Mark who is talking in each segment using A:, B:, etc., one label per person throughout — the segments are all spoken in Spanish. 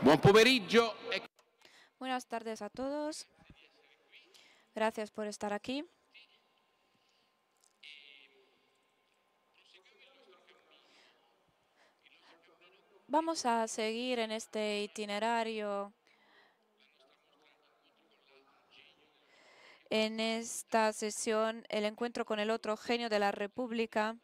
A: E
B: Buenas tardes a todos. Gracias por estar aquí. Vamos a seguir en este itinerario, en esta sesión, el encuentro con el otro genio de la República.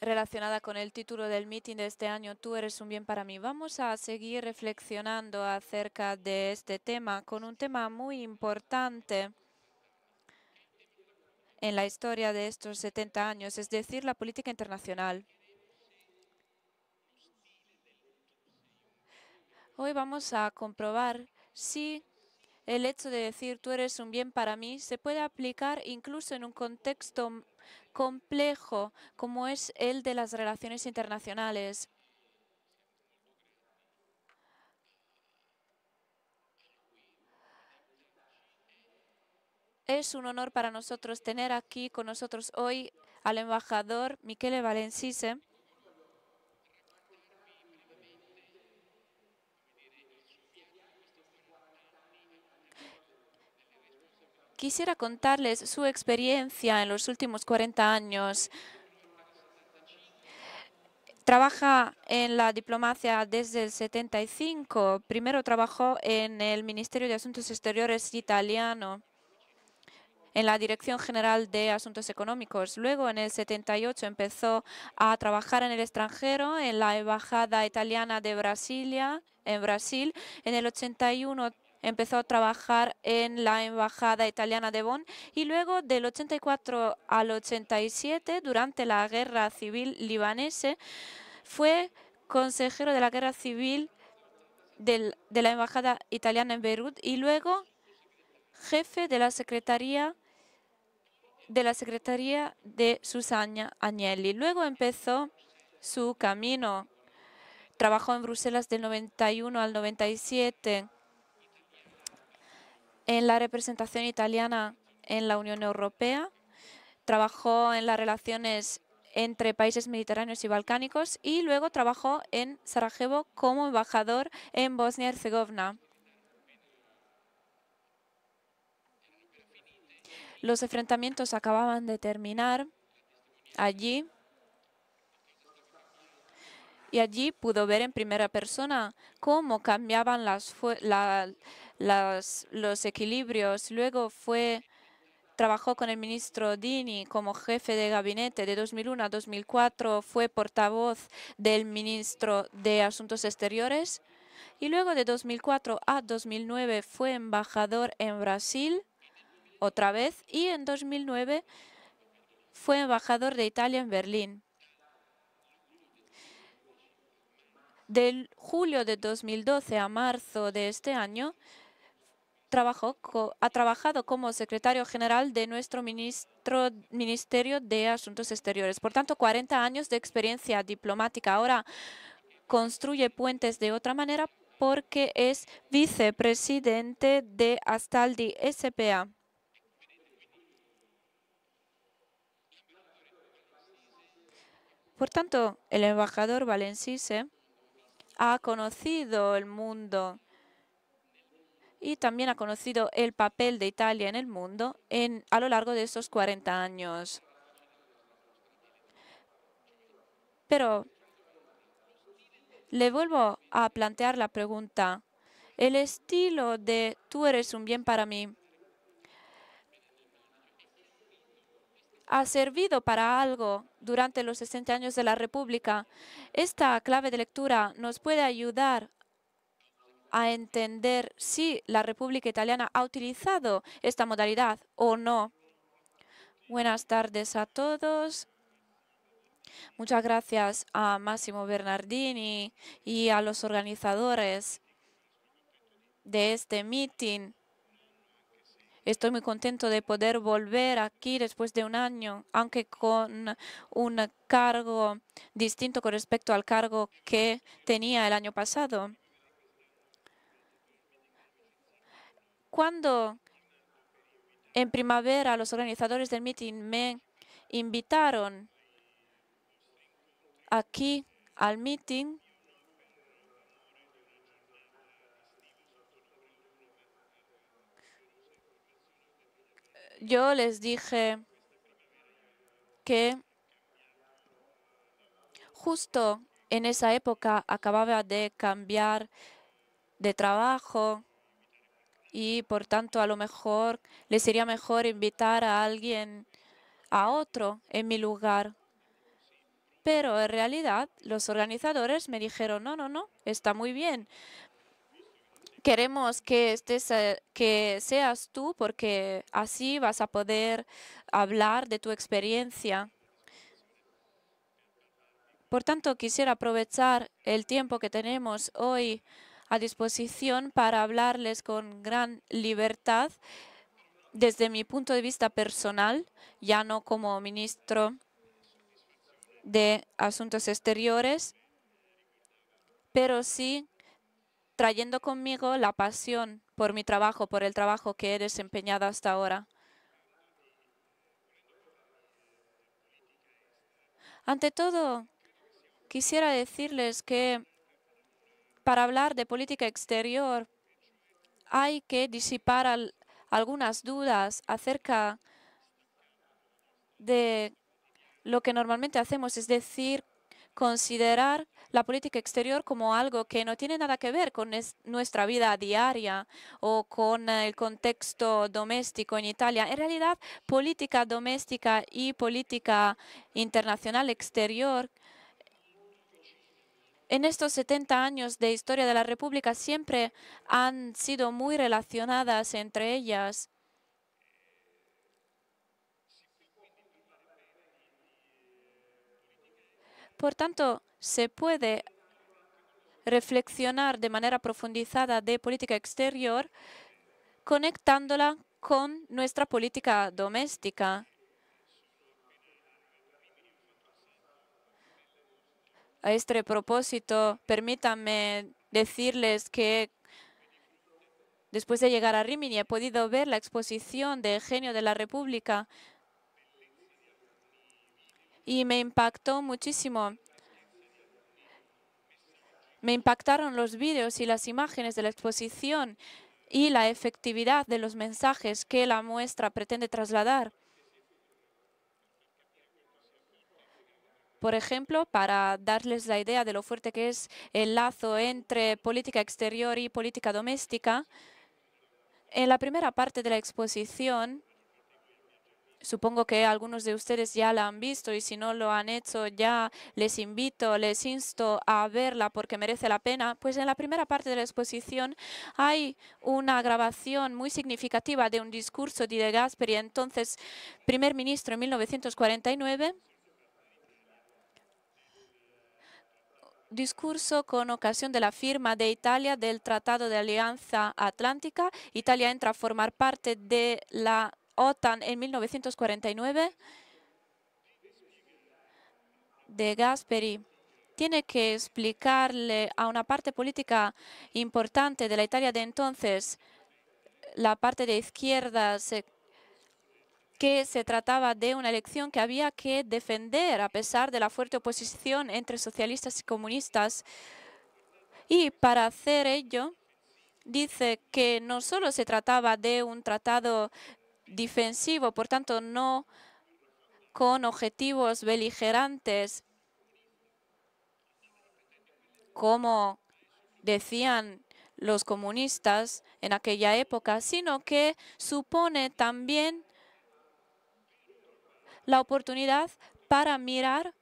B: relacionada con el título del meeting de este año, Tú eres un bien para mí. Vamos a seguir reflexionando acerca de este tema, con un tema muy importante en la historia de estos 70 años, es decir, la política internacional. Hoy vamos a comprobar si el hecho de decir tú eres un bien para mí se puede aplicar incluso en un contexto complejo como es el de las relaciones internacionales. Es un honor para nosotros tener aquí con nosotros hoy al embajador Michele Valencise, Quisiera contarles su experiencia en los últimos 40 años. Trabaja en la diplomacia desde el 75. Primero trabajó en el Ministerio de Asuntos Exteriores italiano en la Dirección General de Asuntos Económicos. Luego, en el 78, empezó a trabajar en el extranjero, en la Embajada Italiana de Brasilia, en Brasil. En el 81 empezó a trabajar en la Embajada Italiana de Bonn y luego del 84 al 87, durante la Guerra Civil libanese, fue consejero de la Guerra Civil de la Embajada Italiana en Beirut y luego jefe de la Secretaría de la Secretaría de Susana Agnelli. Luego empezó su camino. Trabajó en Bruselas del 91 al 97 en la representación italiana en la Unión Europea, trabajó en las relaciones entre países mediterráneos y balcánicos y luego trabajó en Sarajevo como embajador en Bosnia y Herzegovina. Los enfrentamientos acababan de terminar allí y allí pudo ver en primera persona cómo cambiaban las, los equilibrios. Luego fue trabajó con el ministro Dini como jefe de gabinete de 2001 a 2004, fue portavoz del ministro de Asuntos Exteriores y luego de 2004 a 2009 fue embajador en Brasil otra vez y en 2009 fue embajador de Italia en Berlín. Del julio de 2012 a marzo de este año, trabajó, ha trabajado como secretario general de nuestro Ministerio de Asuntos Exteriores. Por tanto, 40 años de experiencia diplomática. Ahora construye puentes de otra manera porque es vicepresidente de Astaldi SPA. Por tanto, el embajador Valencise ha conocido el mundo y también ha conocido el papel de Italia en el mundo a lo largo de estos 40 años. Pero le vuelvo a plantear la pregunta. El estilo de tú eres un bien para mí ha servido para algo durante los 60 años de la República. Esta clave de lectura nos puede ayudar a entender si la República Italiana ha utilizado esta modalidad o no. Buenas tardes a todos. Muchas gracias a Massimo Bernardini y a los organizadores de este meeting. Estoy muy contento de poder volver aquí después de un año, aunque con un cargo distinto con respecto al cargo que tenía el año pasado. Cuando en primavera los organizadores del meeting me invitaron aquí al meeting, yo les dije que justo en esa época acababa de cambiar de trabajo y por tanto a lo mejor les sería mejor invitar a alguien a otro en mi lugar. Pero en realidad los organizadores me dijeron, no, no, no, está muy bien, Queremos que, estés, que seas tú porque así vas a poder hablar de tu experiencia. Por tanto, quisiera aprovechar el tiempo que tenemos hoy a disposición para hablarles con gran libertad desde mi punto de vista personal, ya no como ministro de Asuntos Exteriores, pero sí trayendo conmigo la pasión por mi trabajo, por el trabajo que he desempeñado hasta ahora. Ante todo, quisiera decirles que para hablar de política exterior hay que disipar algunas dudas acerca de lo que normalmente hacemos, es decir, considerar la política exterior como algo que no tiene nada que ver con nuestra vida diaria o con eh, el contexto doméstico en Italia. En realidad, política doméstica y política internacional exterior en estos 70 años de historia de la República siempre han sido muy relacionadas entre ellas. Por tanto, se puede reflexionar de manera profundizada de política exterior conectándola con nuestra política doméstica. A este propósito, permítanme decirles que después de llegar a Rimini he podido ver la exposición de Genio de la República y me impactó muchísimo me impactaron los vídeos y las imágenes de la exposición y la efectividad de los mensajes que la muestra pretende trasladar. Por ejemplo, para darles la idea de lo fuerte que es el lazo entre política exterior y política doméstica, en la primera parte de la exposición Supongo que algunos de ustedes ya la han visto y si no lo han hecho ya les invito, les insto a verla porque merece la pena. Pues en la primera parte de la exposición hay una grabación muy significativa de un discurso de, de Gasperi, entonces primer ministro en 1949. discurso con ocasión de la firma de Italia del Tratado de Alianza Atlántica. Italia entra a formar parte de la OTAN en 1949 de Gasperi tiene que explicarle a una parte política importante de la Italia de entonces, la parte de izquierdas, que se trataba de una elección que había que defender a pesar de la fuerte oposición entre socialistas y comunistas. Y para hacer ello, dice que no solo se trataba de un tratado defensivo, por tanto, no con objetivos beligerantes, como decían los comunistas en aquella época, sino que supone también la oportunidad para mirar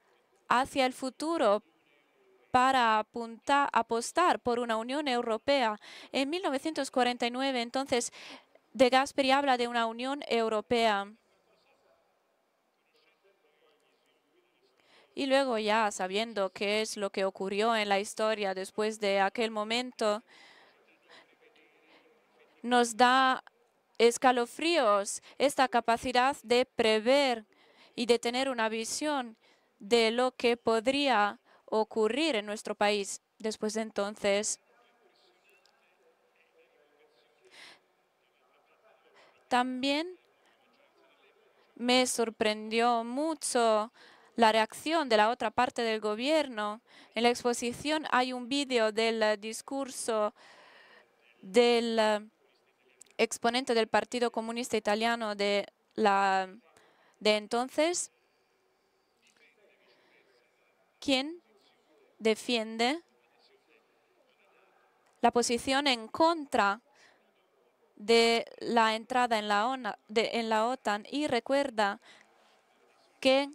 B: hacia el futuro, para apostar por una Unión Europea. En 1949, entonces, de Gasperi habla de una Unión Europea. Y luego ya sabiendo qué es lo que ocurrió en la historia después de aquel momento, nos da escalofríos esta capacidad de prever y de tener una visión de lo que podría ocurrir en nuestro país después de entonces. También me sorprendió mucho la reacción de la otra parte del gobierno. En la exposición hay un vídeo del eh, discurso del eh, exponente del Partido Comunista Italiano de, de entonces, quien defiende la posición en contra de la entrada en la, en la OTAN y recuerda que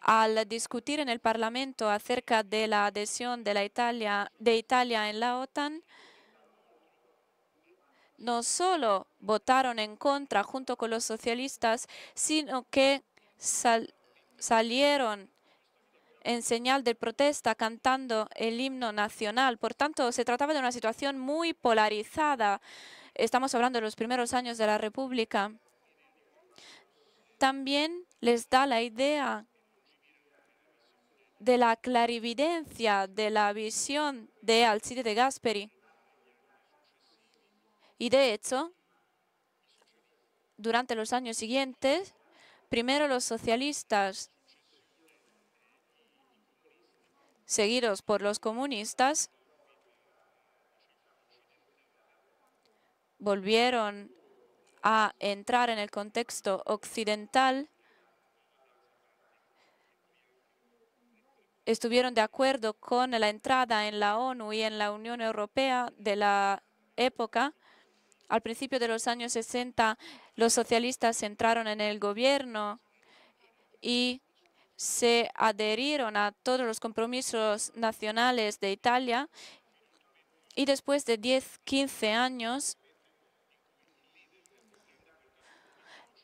B: al discutir en el Parlamento acerca de la adhesión de, la Italia, de Italia en la OTAN, no solo votaron en contra junto con los socialistas, sino que salieron en señal de protesta cantando el himno nacional. Por tanto, se trataba de una situación muy polarizada. Estamos hablando de los primeros años de la República. También les da la idea de la clarividencia de la visión de Alcide de Gasperi. Y de hecho, durante los años siguientes, primero los socialistas seguidos por los comunistas, volvieron a entrar en el contexto occidental, estuvieron de acuerdo con la entrada en la ONU y en la Unión Europea de la época. Al principio de los años 60, los socialistas entraron en el gobierno y se adherieron a todos los compromisos nacionales de Italia y después de 10, 15 años,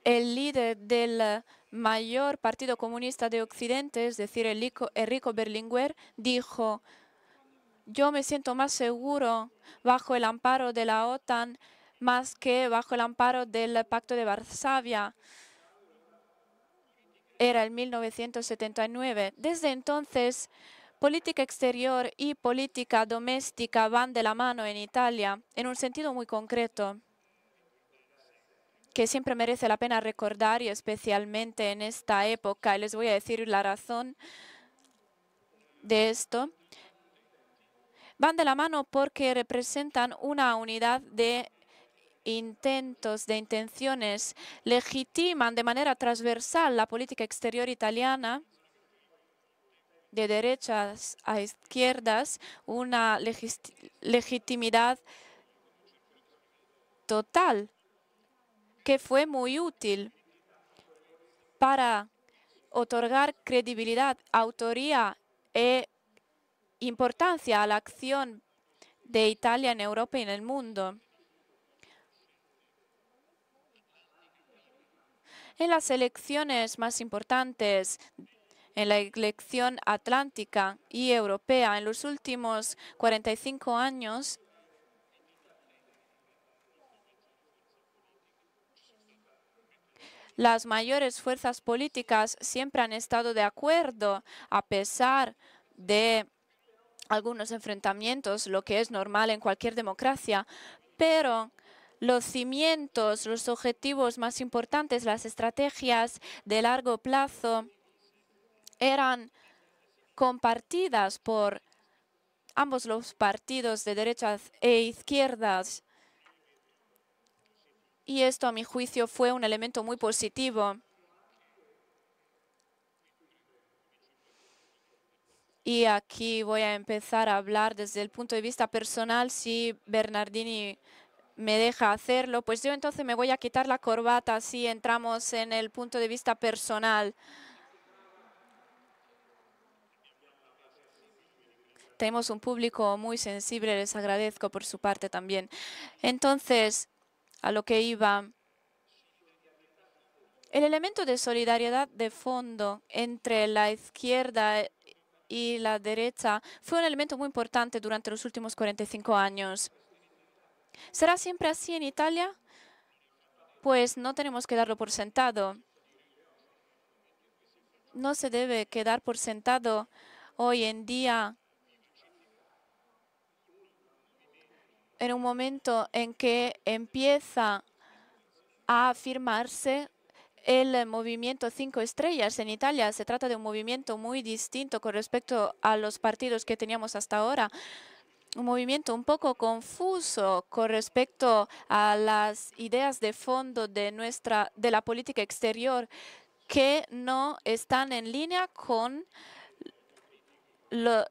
B: el líder del mayor partido comunista de Occidente, es decir, Enrico Berlinguer, dijo, yo me siento más seguro bajo el amparo de la OTAN más que bajo el amparo del Pacto de Varsovia era el 1979. Desde entonces, política exterior y política doméstica van de la mano en Italia en un sentido muy concreto que siempre merece la pena recordar y especialmente en esta época. Y Les voy a decir la razón de esto van de la mano porque representan una unidad de intentos de intenciones legitiman de manera transversal la política exterior italiana de derechas a izquierdas, una legitimidad total que fue muy útil para otorgar credibilidad, autoría e importancia a la acción de Italia en Europa y en el mundo. en las elecciones más importantes en la elección atlántica y europea en los últimos 45 años, las mayores fuerzas políticas siempre han estado de acuerdo a pesar de algunos enfrentamientos, lo que es normal en cualquier democracia, pero los cimientos, los objetivos más importantes, las estrategias de largo plazo eran compartidas por ambos los partidos de derechas e izquierdas. Y esto, a mi juicio, fue un elemento muy positivo. Y aquí voy a empezar a hablar desde el punto de vista personal. Si Bernardini me deja hacerlo, pues yo entonces me voy a quitar la corbata si entramos en el punto de vista personal. Tenemos un público muy sensible, les agradezco por su parte también. Entonces, a lo que iba, el elemento de solidaridad de fondo entre la izquierda y la derecha fue un elemento muy importante durante los últimos 45 años. ¿Será siempre así en Italia? Pues no tenemos que darlo por sentado. No se debe quedar por sentado hoy en día en un momento en que empieza a afirmarse el movimiento Cinco Estrellas en Italia. Se trata de un movimiento muy distinto con respecto a los partidos que teníamos hasta ahora un movimiento un poco confuso con respecto a las ideas de fondo de nuestra de la política exterior que no están en línea con lo,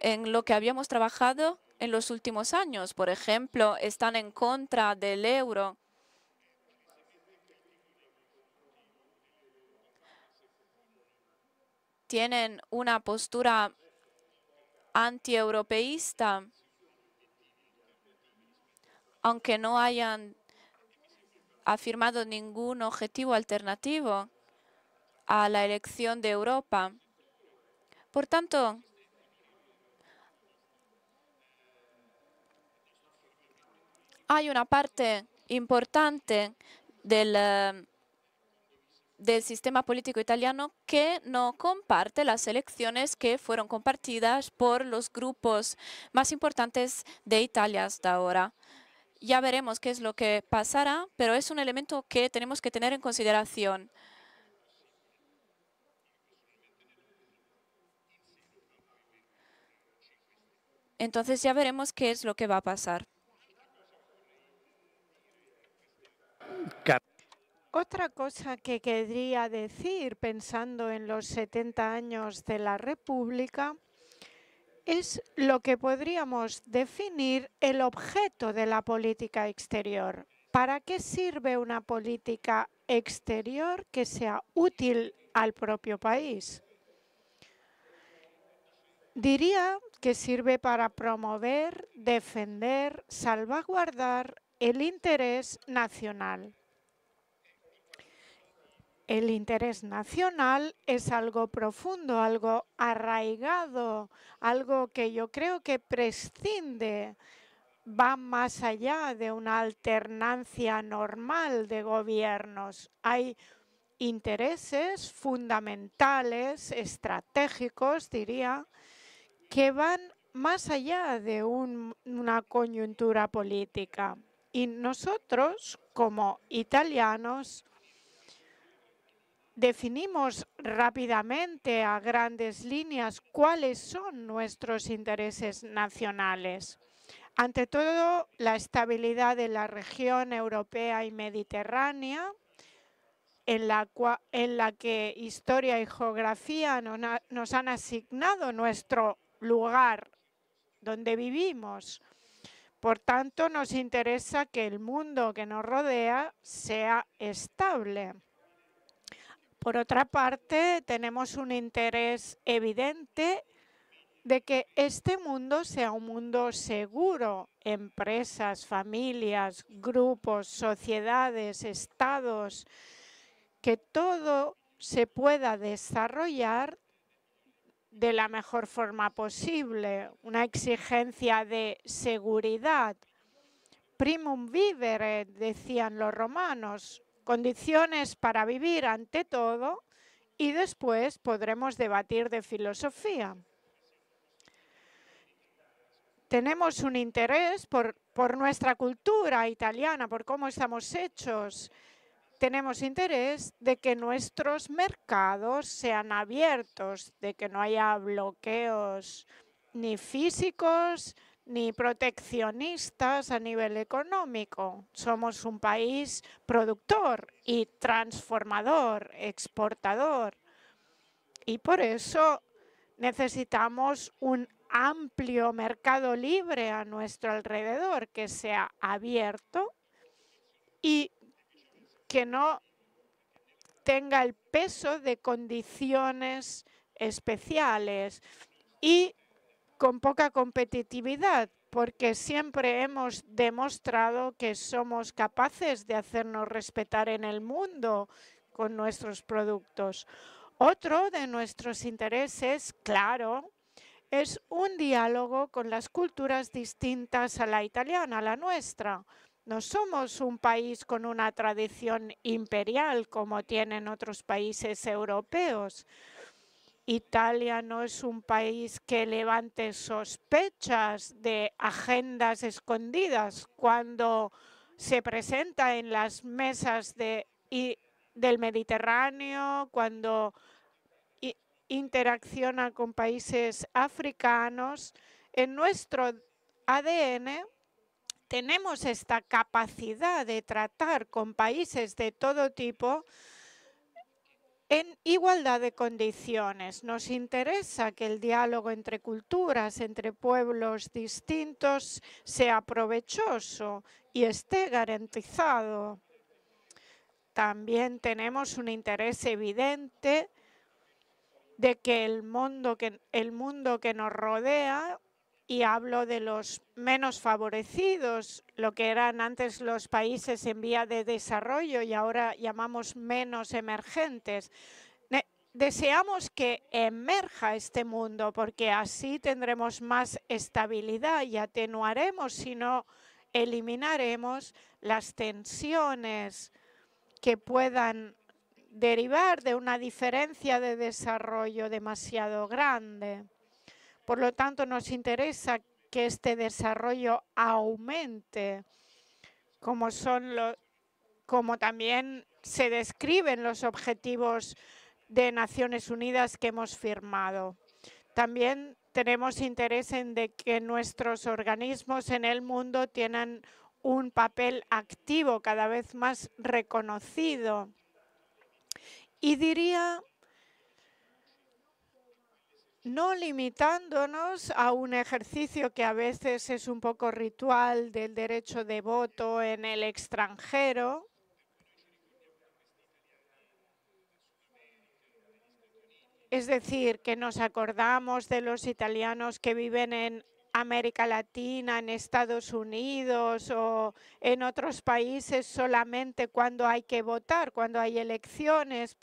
B: en lo que habíamos trabajado en los últimos años. Por ejemplo, están en contra del euro. Tienen una postura antieuropeísta, aunque no hayan afirmado ningún objetivo alternativo a la elección de Europa. Por tanto, hay una parte importante del eh, del sistema político italiano que no comparte las elecciones que fueron compartidas por los grupos más importantes de Italia hasta ahora. Ya veremos qué es lo que pasará, pero es un elemento que tenemos que tener en consideración. Entonces ya veremos qué es lo que va a pasar.
A: Otra cosa que querría decir pensando en los 70 años de la República es lo que podríamos definir el objeto de la política exterior. ¿Para qué sirve una política exterior que sea útil al propio país? Diría que sirve para promover, defender, salvaguardar el interés nacional. El interés nacional es algo profundo, algo arraigado, algo que yo creo que prescinde, va más allá de una alternancia normal de gobiernos. Hay intereses fundamentales, estratégicos, diría, que van más allá de una coyuntura política. Y nosotros, como italianos, definimos rápidamente a grandes líneas cuáles son nuestros intereses nacionales. Ante todo, la estabilidad de la región europea y mediterránea, en la, que historia y geografía nos han asignado nuestro lugar donde vivimos. Por tanto, nos interesa que el mundo que nos rodea sea estable. Por otra parte, tenemos un interés evidente de que este mundo sea un mundo seguro. Empresas, familias, grupos, sociedades, estados, que todo se pueda desarrollar de la mejor forma posible. Una exigencia de seguridad. Primum vivere, decían los romanos, condiciones para vivir ante todo y después podremos debatir de filosofía. Tenemos un interés por, nuestra cultura italiana, por cómo estamos hechos. Tenemos interés de que nuestros mercados sean abiertos, de que no haya bloqueos ni físicos, ni proteccionistas a nivel económico. Somos un país productor y transformador, exportador. Y por eso necesitamos un amplio mercado libre a nuestro alrededor, que sea abierto y que no tenga el peso de condiciones especiales y con poca competitividad, porque siempre hemos demostrado que somos capaces de hacernos respetar en el mundo con nuestros productos. Otro de nuestros intereses, claro, es un diálogo con las culturas distintas a la italiana, a la nuestra. No somos un país con una tradición imperial como tienen otros países europeos. Italia no es un país que levante sospechas de agendas escondidas cuando se presenta en las mesas de, del Mediterráneo, cuando interacciona con países africanos. En nuestro ADN tenemos esta capacidad de tratar con países de todo tipo en igualdad de condiciones. Nos interesa que el diálogo entre culturas, entre pueblos distintos, sea provechoso y esté garantizado. También tenemos un interés evidente de que el mundo que, nos rodea y hablo de los menos favorecidos, lo que eran antes los países en vía de desarrollo y ahora llamamos menos emergentes. Deseamos que emerja este mundo porque así tendremos más estabilidad y atenuaremos, si no eliminaremos las tensiones que puedan derivar de una diferencia de desarrollo demasiado grande. Por lo tanto, nos interesa que este desarrollo aumente, como, también se describen los objetivos de Naciones Unidas que hemos firmado. También tenemos interés en que nuestros organismos en el mundo tienen un papel activo cada vez más reconocido. Y diría no limitándonos a un ejercicio que a veces es un poco ritual del derecho de voto en el extranjero, Es decir, que nos acordamos de los italianos que viven en América Latina, en Estados Unidos o en otros países solamente cuando hay que votar, cuando hay elecciones,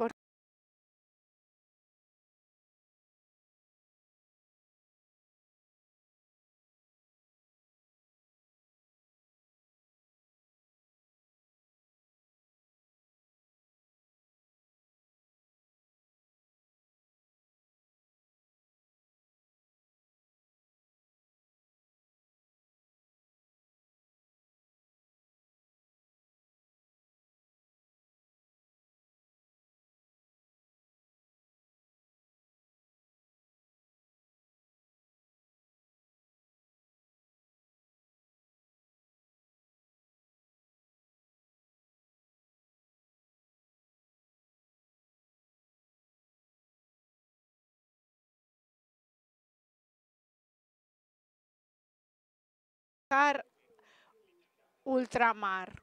A: ultramar.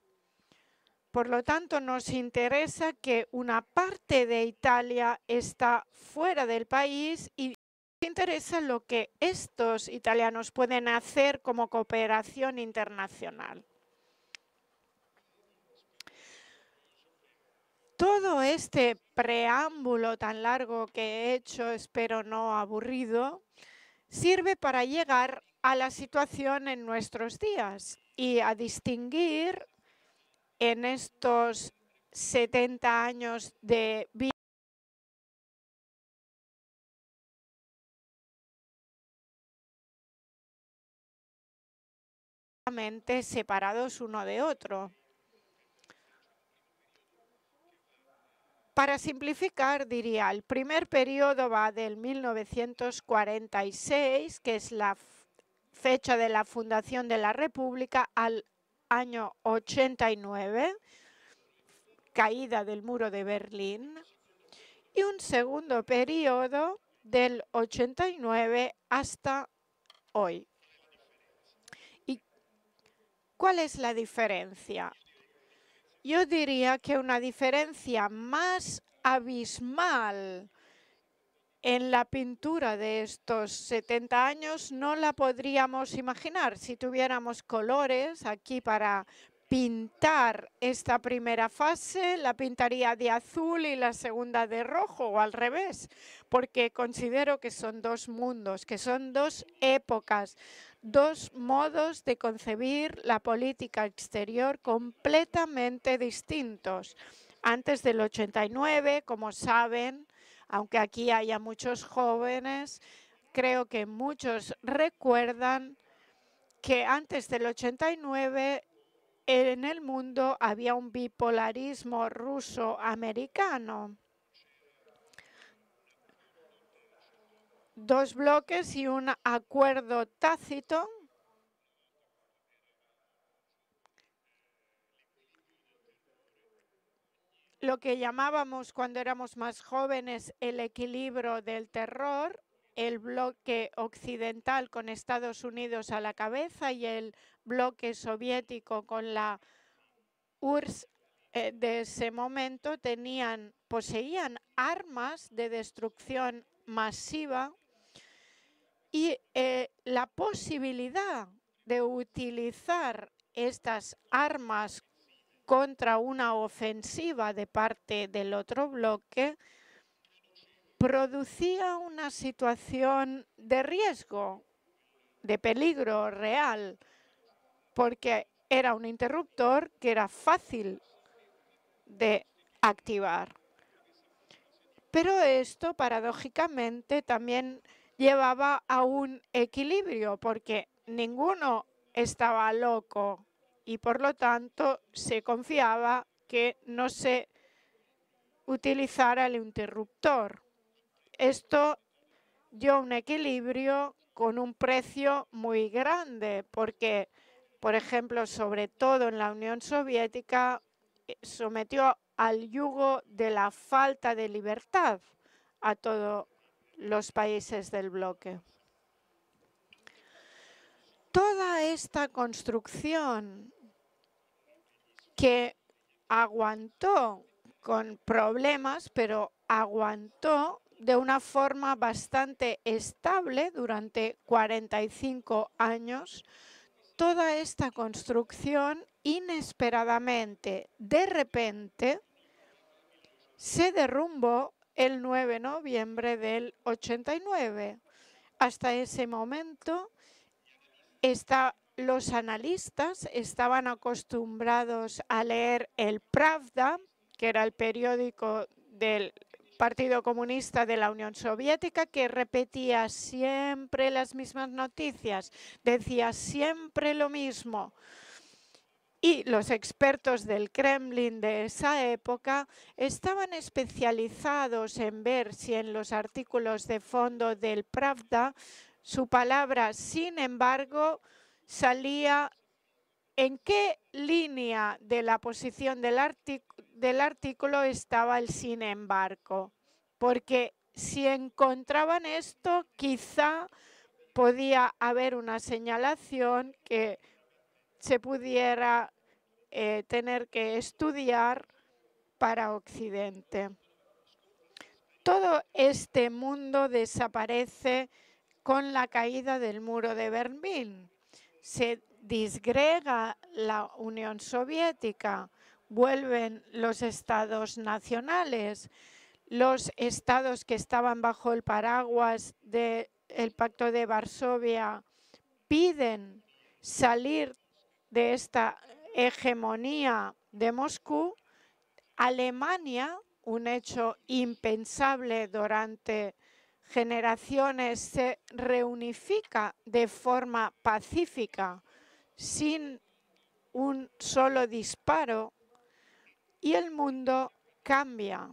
A: Por lo tanto, nos interesa que una parte de Italia está fuera del país y nos interesa lo que estos italianos pueden hacer como cooperación internacional. Todo este preámbulo tan largo que he hecho, espero no aburrido, sirve para llegar a la situación en nuestros días y a distinguir en estos 70 años de vida separados uno de otro. Para simplificar, diría, el primer periodo va del 1946, que es la fecha de la fundación de la República al año 89, caída del muro de Berlín, y un segundo periodo del 89 hasta hoy. ¿Y cuál es la diferencia? Yo diría que una diferencia más abismal en la pintura de estos 70 años no la podríamos imaginar si tuviéramos colores aquí para pintar esta primera fase, la pintaría de azul y la segunda de rojo o al revés, porque considero que son dos mundos, que son dos épocas, dos modos de concebir la política exterior completamente distintos. Antes del 89, como saben, aunque aquí haya muchos jóvenes, creo que muchos recuerdan que antes del 89 en el mundo había un bipolarismo ruso-americano. Dos bloques y un acuerdo tácito lo que llamábamos cuando éramos más jóvenes el equilibrio del terror, el bloque occidental con Estados Unidos a la cabeza y el bloque soviético con la URSS eh, de ese momento tenían, poseían armas de destrucción masiva y eh, la posibilidad de utilizar estas armas contra una ofensiva de parte del otro bloque producía una situación de riesgo, de peligro real, porque era un interruptor que era fácil de activar. Pero esto, paradójicamente, también llevaba a un equilibrio, porque ninguno estaba loco y por lo tanto se confiaba que no se utilizara el interruptor. Esto dio un equilibrio con un precio muy grande porque, por ejemplo, sobre todo en la Unión Soviética, eh, sometió al yugo de la falta de libertad a todos los países del bloque. Toda esta construcción que aguantó con problemas, pero aguantó de una forma bastante estable durante 45 años toda esta construcción inesperadamente, de repente, se derrumbó el 9 de noviembre del 89. Hasta ese momento esta los analistas estaban acostumbrados a leer el Pravda, que era el periódico del Partido Comunista de la Unión Soviética, que repetía siempre las mismas noticias, decía siempre lo mismo. Y los expertos del Kremlin de esa época estaban especializados en ver si en los artículos de fondo del Pravda su palabra, sin embargo, salía en qué línea de la posición del, artículo estaba el sin embargo, porque si encontraban esto, quizá podía haber una señalación que se pudiera eh, tener que estudiar para Occidente. Todo este mundo desaparece con la caída del muro de Berlín se disgrega la Unión Soviética, vuelven los estados nacionales, los estados que estaban bajo el paraguas del Pacto de Varsovia piden salir de esta hegemonía de Moscú, Alemania, un hecho impensable durante generaciones se reunifica de forma pacífica, sin un solo disparo, y el mundo cambia.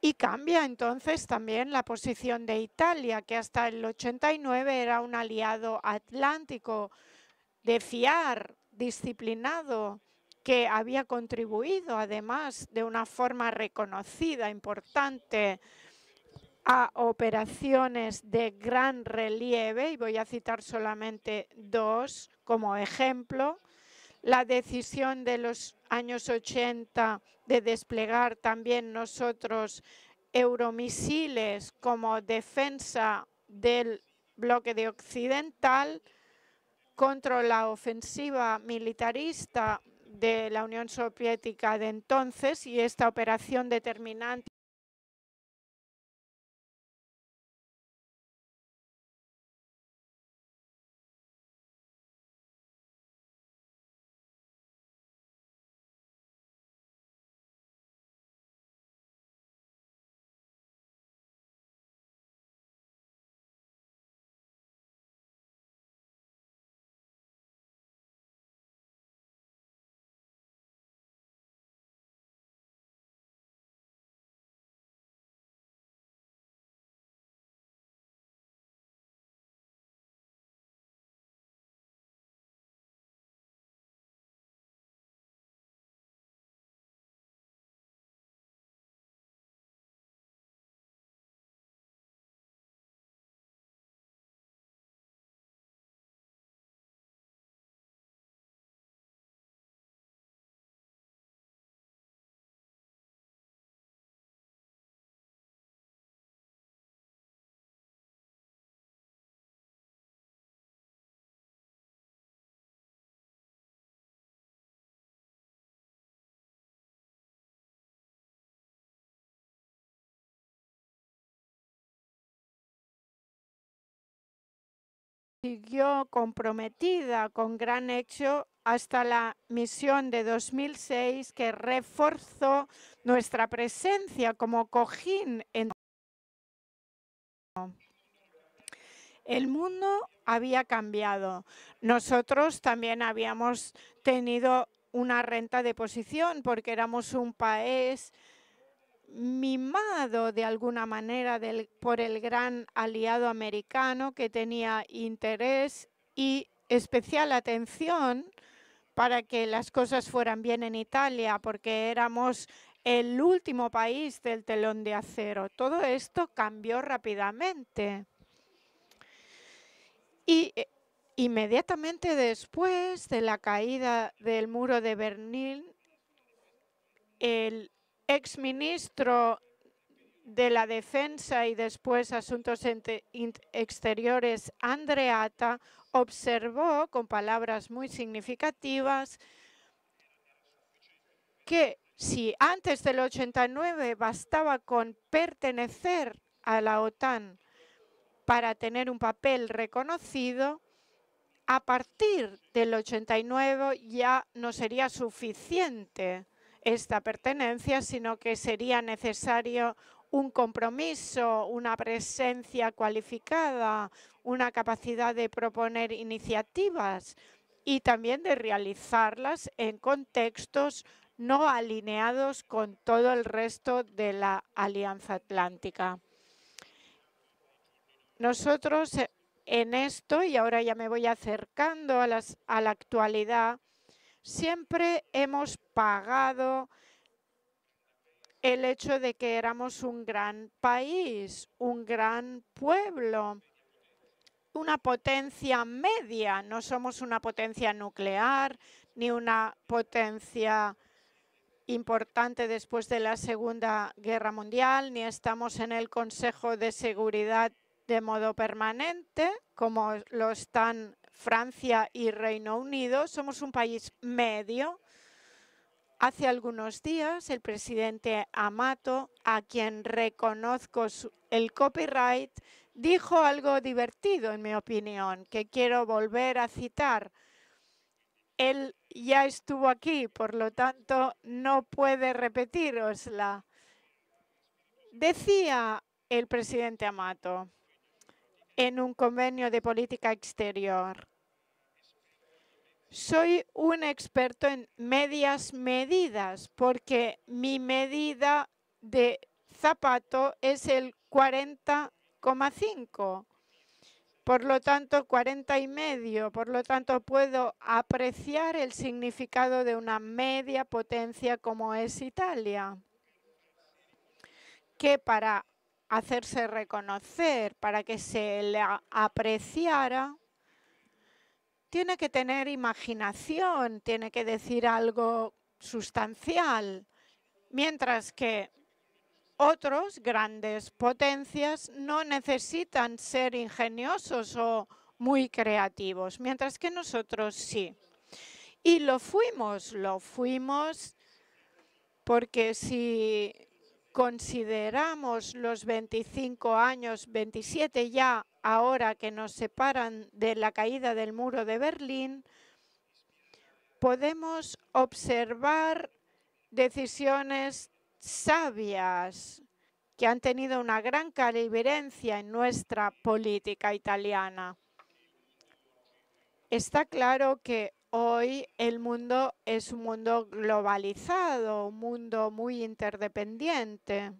A: Y cambia entonces también la posición de Italia, que hasta el 89 era un aliado atlántico de fiar, disciplinado, que había contribuido además de una forma reconocida, importante, a operaciones de gran relieve, y voy a citar solamente dos como ejemplo, la decisión de los años 80 de desplegar también nosotros euromisiles como defensa del bloque de occidental contra la ofensiva militarista de la Unión Soviética de entonces y esta operación determinante siguió comprometida con gran hecho hasta la misión de 2006 que reforzó nuestra presencia como cojín en el mundo había cambiado. Nosotros también habíamos tenido una renta de posición porque éramos un país mimado de alguna manera por el gran aliado americano que tenía interés y especial atención para que las cosas fueran bien en Italia, porque éramos el último país del telón de acero. Todo esto cambió rápidamente. Y eh, inmediatamente después de la caída del muro de Berlín, el exministro de la Defensa y después Asuntos Exteriores, Andreata, observó con palabras muy significativas que si antes del 89 bastaba con pertenecer a la OTAN para tener un papel reconocido, a partir del 89 ya no sería suficiente esta pertenencia, sino que sería necesario un compromiso, una presencia cualificada, una capacidad de proponer iniciativas y también de realizarlas en contextos no alineados con todo el resto de la Alianza Atlántica. Nosotros eh, en esto, y ahora ya me voy acercando a, la actualidad, Siempre hemos pagado el hecho de que éramos un gran país, un gran pueblo, una potencia media. No somos una potencia nuclear ni una potencia importante después de la Segunda Guerra Mundial, ni estamos en el Consejo de Seguridad de modo permanente, como lo están Francia y Reino Unido. Somos un país medio. Hace algunos días, el presidente Amato, a quien reconozco el copyright, dijo algo divertido, en mi opinión, que quiero volver a citar. Él ya estuvo aquí, por lo tanto, no puede repetirosla. Decía el presidente Amato, en un convenio de política exterior. Soy un experto en medias medidas porque mi medida de zapato es el 40,5. Por lo tanto, 40 y medio. Por lo tanto, puedo apreciar el significado de una media potencia como es Italia, que para hacerse reconocer, para que se le apreciara, tiene que tener imaginación, tiene que decir algo sustancial, mientras que otros grandes potencias no necesitan ser ingeniosos o muy creativos, mientras que nosotros sí. Y lo fuimos, lo fuimos porque si consideramos los 25 años, 27 ya ahora que nos separan de la caída del muro de Berlín, podemos observar decisiones sabias que han tenido una gran calibre en nuestra política italiana. Está claro que Hoy el mundo es un mundo globalizado, un mundo muy interdependiente,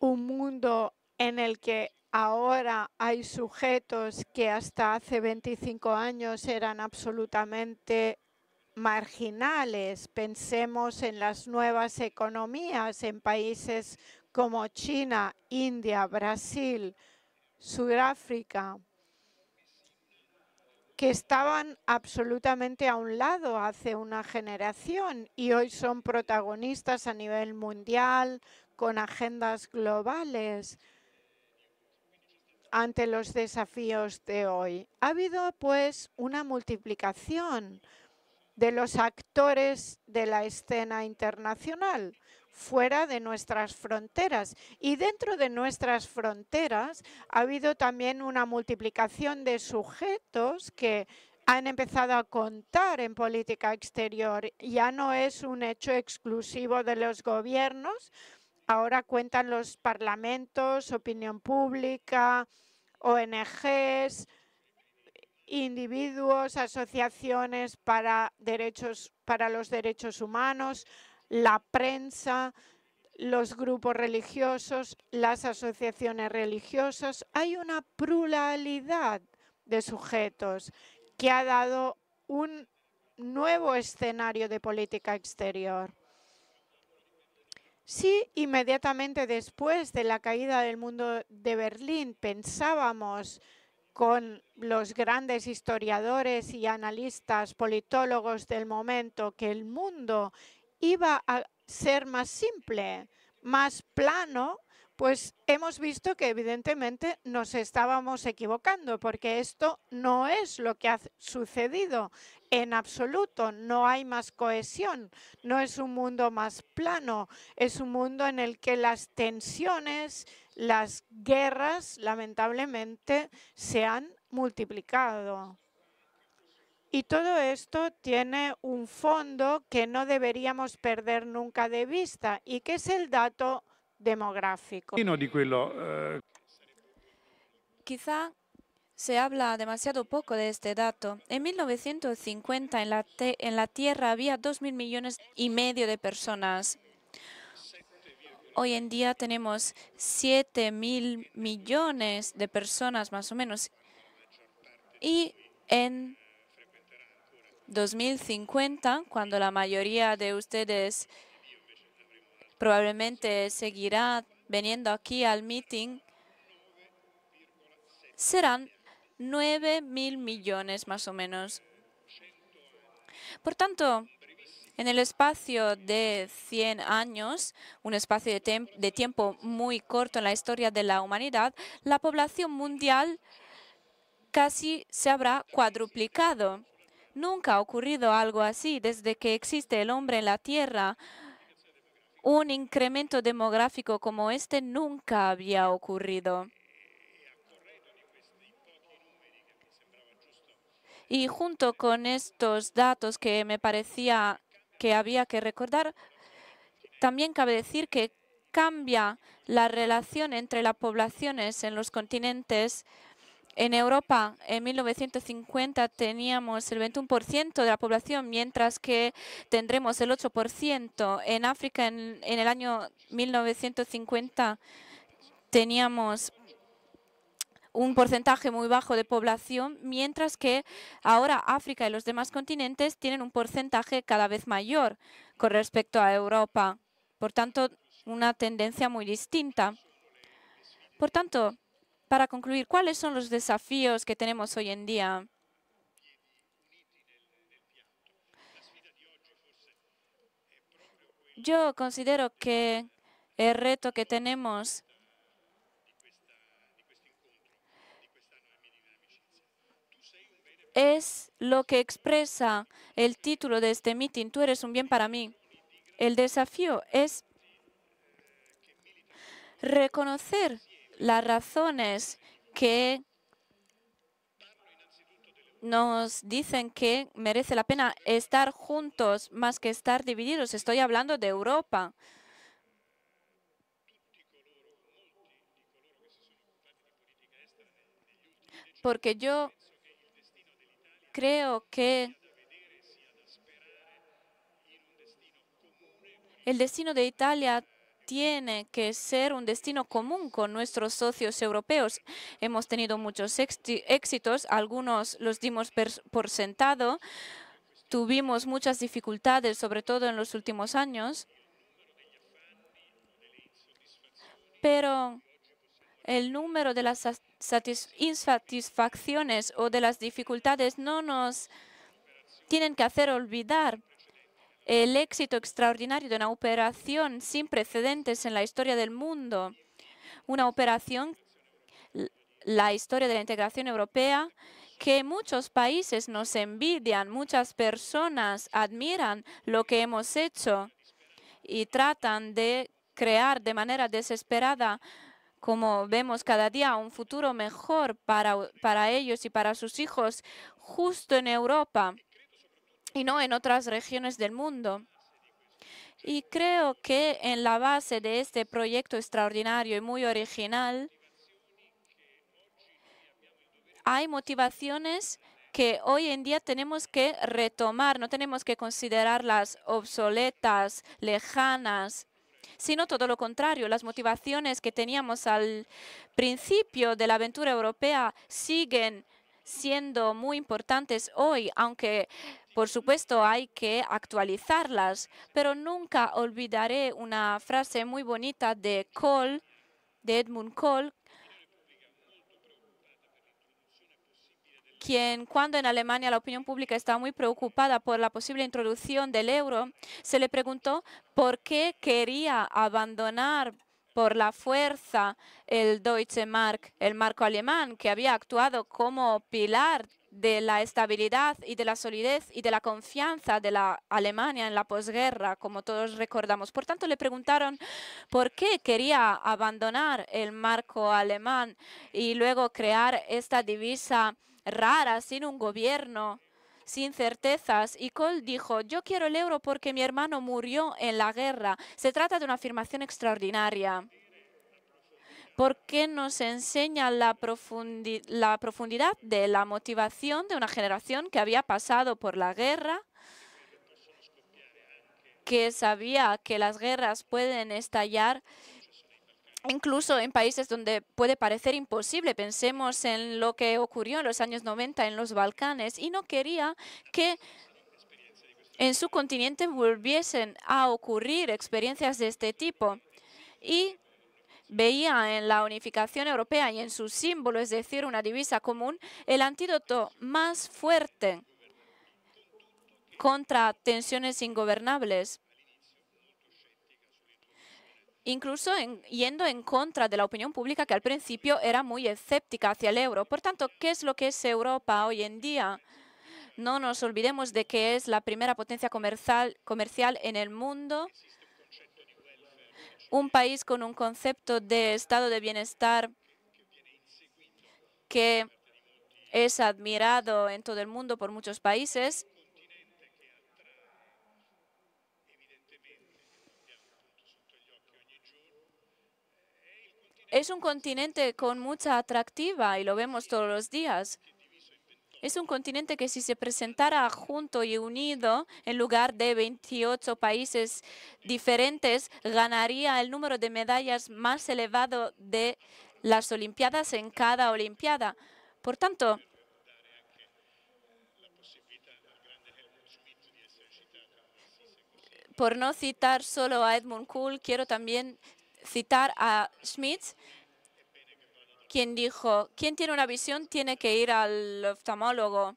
A: un mundo en el que ahora hay sujetos que hasta hace 25 años eran absolutamente marginales. Pensemos en las nuevas economías en países como China, India, Brasil, Sudáfrica que estaban absolutamente a un lado hace una generación y hoy son protagonistas a nivel mundial con agendas globales ante los desafíos de hoy. Ha habido pues una multiplicación, de los actores de la escena internacional fuera de nuestras fronteras. Y dentro de nuestras fronteras ha habido también una multiplicación de sujetos que han empezado a contar en política exterior. Ya no es un hecho exclusivo de los gobiernos, ahora cuentan los parlamentos, opinión pública, ONGs, individuos, asociaciones para, derechos, para los derechos humanos, la prensa, los grupos religiosos, las asociaciones religiosas. Hay una pluralidad de sujetos que ha dado un nuevo escenario de política exterior. Si inmediatamente después de la caída del mundo de Berlín pensábamos con los grandes historiadores y analistas, politólogos del momento, que el mundo iba a ser más simple, más plano, pues hemos visto que evidentemente nos estábamos equivocando, porque esto no es lo que ha sucedido en absoluto. No hay más cohesión, no es un mundo más plano, es un mundo en el que las tensiones las guerras lamentablemente se han multiplicado. Y todo esto tiene un fondo que no deberíamos perder nunca de vista y que es el dato demográfico.
B: Eh, Quizá se habla demasiado poco de este dato. En 1950 en la, Tierra había 2.000 millones y medio de personas. Hoy en día tenemos 7 mil millones de personas más o menos y en 2050, cuando la mayoría de ustedes probablemente seguirá veniendo aquí al meeting, serán 9 mil millones más o menos. Por tanto, en el espacio de 100 años, un espacio de, tiempo muy corto en la historia de la humanidad, la población mundial casi se habrá cuadruplicado. Nunca ha ocurrido algo así desde que existe el hombre en la Tierra. Un incremento demográfico como este nunca había ocurrido. Y junto con estos datos que me parecía que había que recordar. También cabe decir que cambia la relación entre las poblaciones en los continentes. En Europa, en 1950 teníamos el 21% de la población, mientras que tendremos el 8%. En África, en, en el año 1950, teníamos un porcentaje muy bajo de población, mientras que ahora África y los demás continentes tienen un porcentaje cada vez mayor con respecto a Europa. Por tanto, una tendencia muy distinta. Por tanto, para concluir, ¿cuáles son los desafíos que tenemos hoy en día? Yo considero que el reto que tenemos es lo que expresa el título de este meeting. tú eres un bien para mí. El desafío es reconocer las razones que nos dicen que merece la pena estar juntos más que estar divididos. Estoy hablando de Europa. Porque yo creo que el destino de Italia tiene que ser un destino común con nuestros socios europeos. Hemos tenido muchos éxitos, algunos los dimos por sentado, tuvimos muchas dificultades, sobre todo en los últimos años, pero el número de las insatisfacciones o de las dificultades no nos tienen que hacer olvidar el éxito extraordinario de una operación sin precedentes en la historia del mundo, una operación, la historia de la integración europea, que muchos países nos envidian, muchas personas admiran lo que hemos hecho y tratan de crear de manera desesperada como vemos cada día, un futuro mejor para, ellos y para sus hijos justo en Europa y no en otras regiones del mundo. Y creo que en la base de este proyecto extraordinario y muy original hay motivaciones que hoy en día tenemos que retomar, no tenemos que considerarlas obsoletas, lejanas sino todo lo contrario. Las motivaciones que teníamos al principio de la aventura europea siguen siendo muy importantes hoy, aunque por supuesto hay que actualizarlas, pero nunca olvidaré una frase muy bonita de Cole, de Edmund Cole, quien cuando en Alemania la opinión pública estaba muy preocupada por la posible introducción del euro, se le preguntó por qué quería abandonar por la fuerza el Deutsche Mark, el marco alemán, que había actuado como pilar de la estabilidad y de la solidez y de la confianza de la Alemania en la posguerra, como todos recordamos. Por tanto, le preguntaron por qué quería abandonar el marco alemán y luego crear esta divisa rara, sin un gobierno, sin certezas. Y Cole dijo, yo quiero el euro porque mi hermano murió en la guerra. Se trata de una afirmación extraordinaria porque nos enseña la, la profundidad de la motivación de una generación que había pasado por la guerra, que sabía que las guerras pueden estallar incluso en países donde puede parecer imposible. Pensemos en lo que ocurrió en los años 90 en los Balcanes y no quería que en su continente volviesen a ocurrir experiencias de este tipo. Y veía en la unificación europea y en su símbolo, es decir, una divisa común, el antídoto más fuerte contra tensiones ingobernables incluso yendo en contra de la opinión pública que al principio era muy escéptica hacia el euro. Por tanto, ¿qué es lo que es Europa hoy en día? No nos olvidemos de que es la primera potencia comercial en el mundo, un país con un concepto de estado de bienestar que es admirado en todo el mundo por muchos países Es un continente con mucha atractiva y lo vemos todos los días. Es un continente que si se presentara junto y unido, en lugar de 28 países diferentes, ganaría el número de medallas más elevado de las Olimpiadas en cada Olimpiada. Por tanto, por no citar solo a Edmund Kuhl, quiero también citar a Schmidt, quien dijo, quien tiene una visión tiene que ir al oftalmólogo.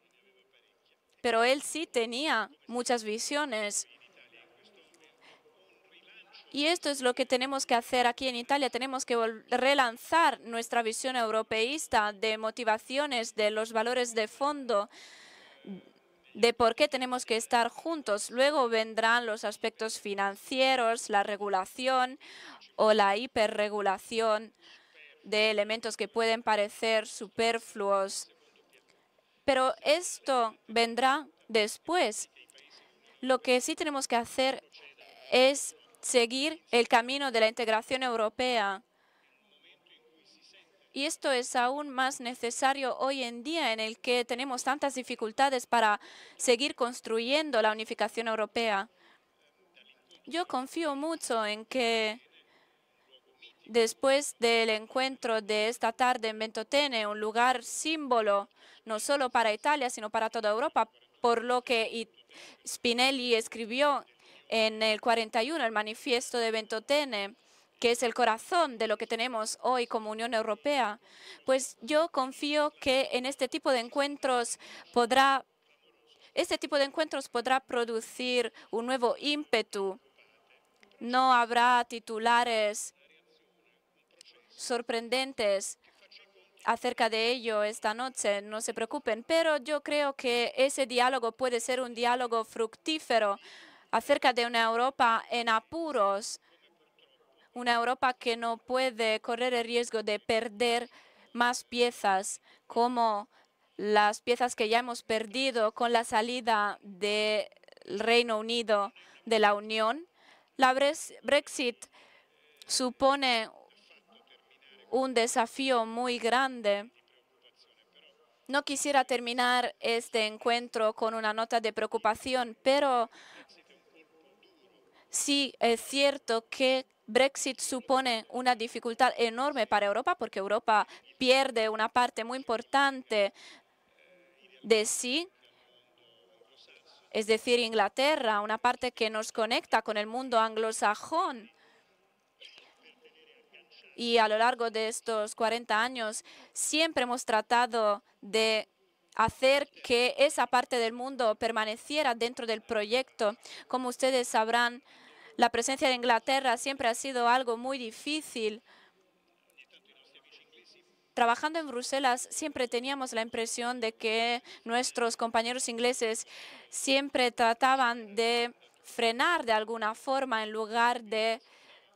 B: Pero él sí tenía muchas visiones. Y esto es lo que tenemos que hacer aquí en Italia. Tenemos que relanzar nuestra visión europeísta de motivaciones, de los valores de fondo, de por qué tenemos que estar juntos. Luego vendrán los aspectos financieros, la regulación o la hiperregulación de elementos que pueden parecer superfluos. Pero esto vendrá después. Lo que sí tenemos que hacer es seguir el camino de la integración europea y esto es aún más necesario hoy en día en el que tenemos tantas dificultades para seguir construyendo la unificación europea. Yo confío mucho en que después del encuentro de esta tarde en Ventotene, un lugar símbolo no solo para Italia, sino para toda Europa, por lo que Spinelli escribió en el 41, el manifiesto de Ventotene, que es el corazón de lo que tenemos hoy como Unión Europea, pues yo confío que en este tipo de encuentros podrá este tipo de encuentros podrá producir un nuevo ímpetu. No habrá titulares sorprendentes acerca de ello esta noche, no se preocupen, pero yo creo que ese diálogo puede ser un diálogo fructífero acerca de una Europa en apuros, una Europa que no puede correr el riesgo de perder más piezas como las piezas que ya hemos perdido con la salida del Reino Unido de la Unión. La Brexit supone un desafío muy grande. No quisiera terminar este encuentro con una nota de preocupación, pero sí es cierto que Brexit supone una dificultad enorme para Europa porque Europa pierde una parte muy importante de sí, es decir, Inglaterra, una parte que nos conecta con el mundo anglosajón. Y a lo largo de estos 40 años siempre hemos tratado de hacer que esa parte del mundo permaneciera dentro del proyecto. Como ustedes sabrán, la presencia de Inglaterra siempre ha sido algo muy difícil. Trabajando en Bruselas siempre teníamos la impresión de que nuestros compañeros ingleses siempre trataban de frenar de alguna forma en lugar de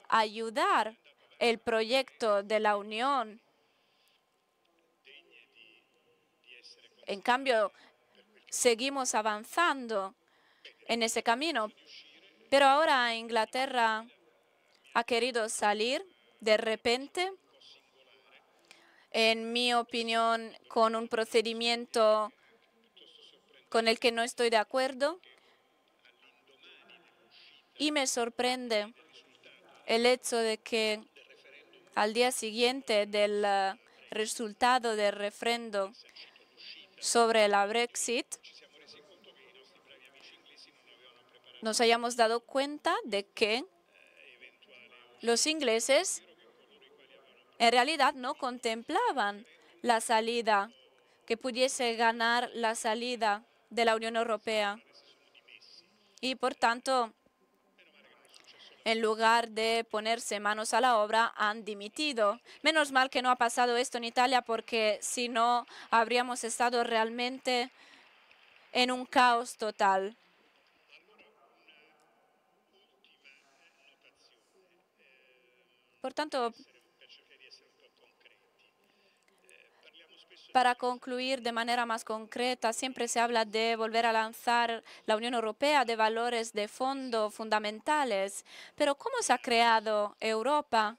B: ayudar el proyecto de la Unión. En cambio, seguimos avanzando en ese camino, pero ahora Inglaterra ha querido salir de repente, en mi opinión, con un procedimiento con el que no estoy de acuerdo. Y me sorprende el hecho de que al día siguiente del eh, resultado del referendo sobre la Brexit, nos hayamos dado cuenta de que los ingleses en realidad no contemplaban la salida, que pudiese ganar la salida de la Unión Europea. Y por tanto, en lugar de ponerse manos a la obra, han dimitido. Menos mal que no ha pasado esto en Italia, porque si no, habríamos estado realmente en un caos total. Por tanto, para concluir de manera más concreta, siempre se habla de volver a lanzar la Unión Europea de valores de fondo fundamentales. Pero ¿cómo se ha creado Europa?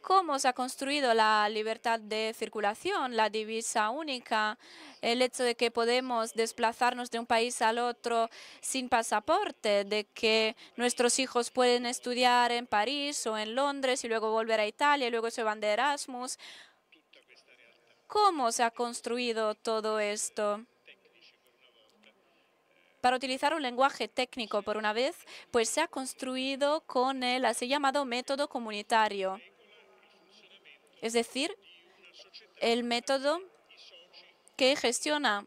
B: cómo se ha construido la libertad de circulación, la divisa única, el hecho de que podemos desplazarnos de un país al otro sin pasaporte, de que nuestros hijos pueden estudiar en París o en Londres y luego volver a Italia y luego se van de Erasmus. ¿Cómo se ha construido todo esto? para utilizar un lenguaje técnico por una vez, pues se ha construido con el así llamado método comunitario es decir, el método que gestiona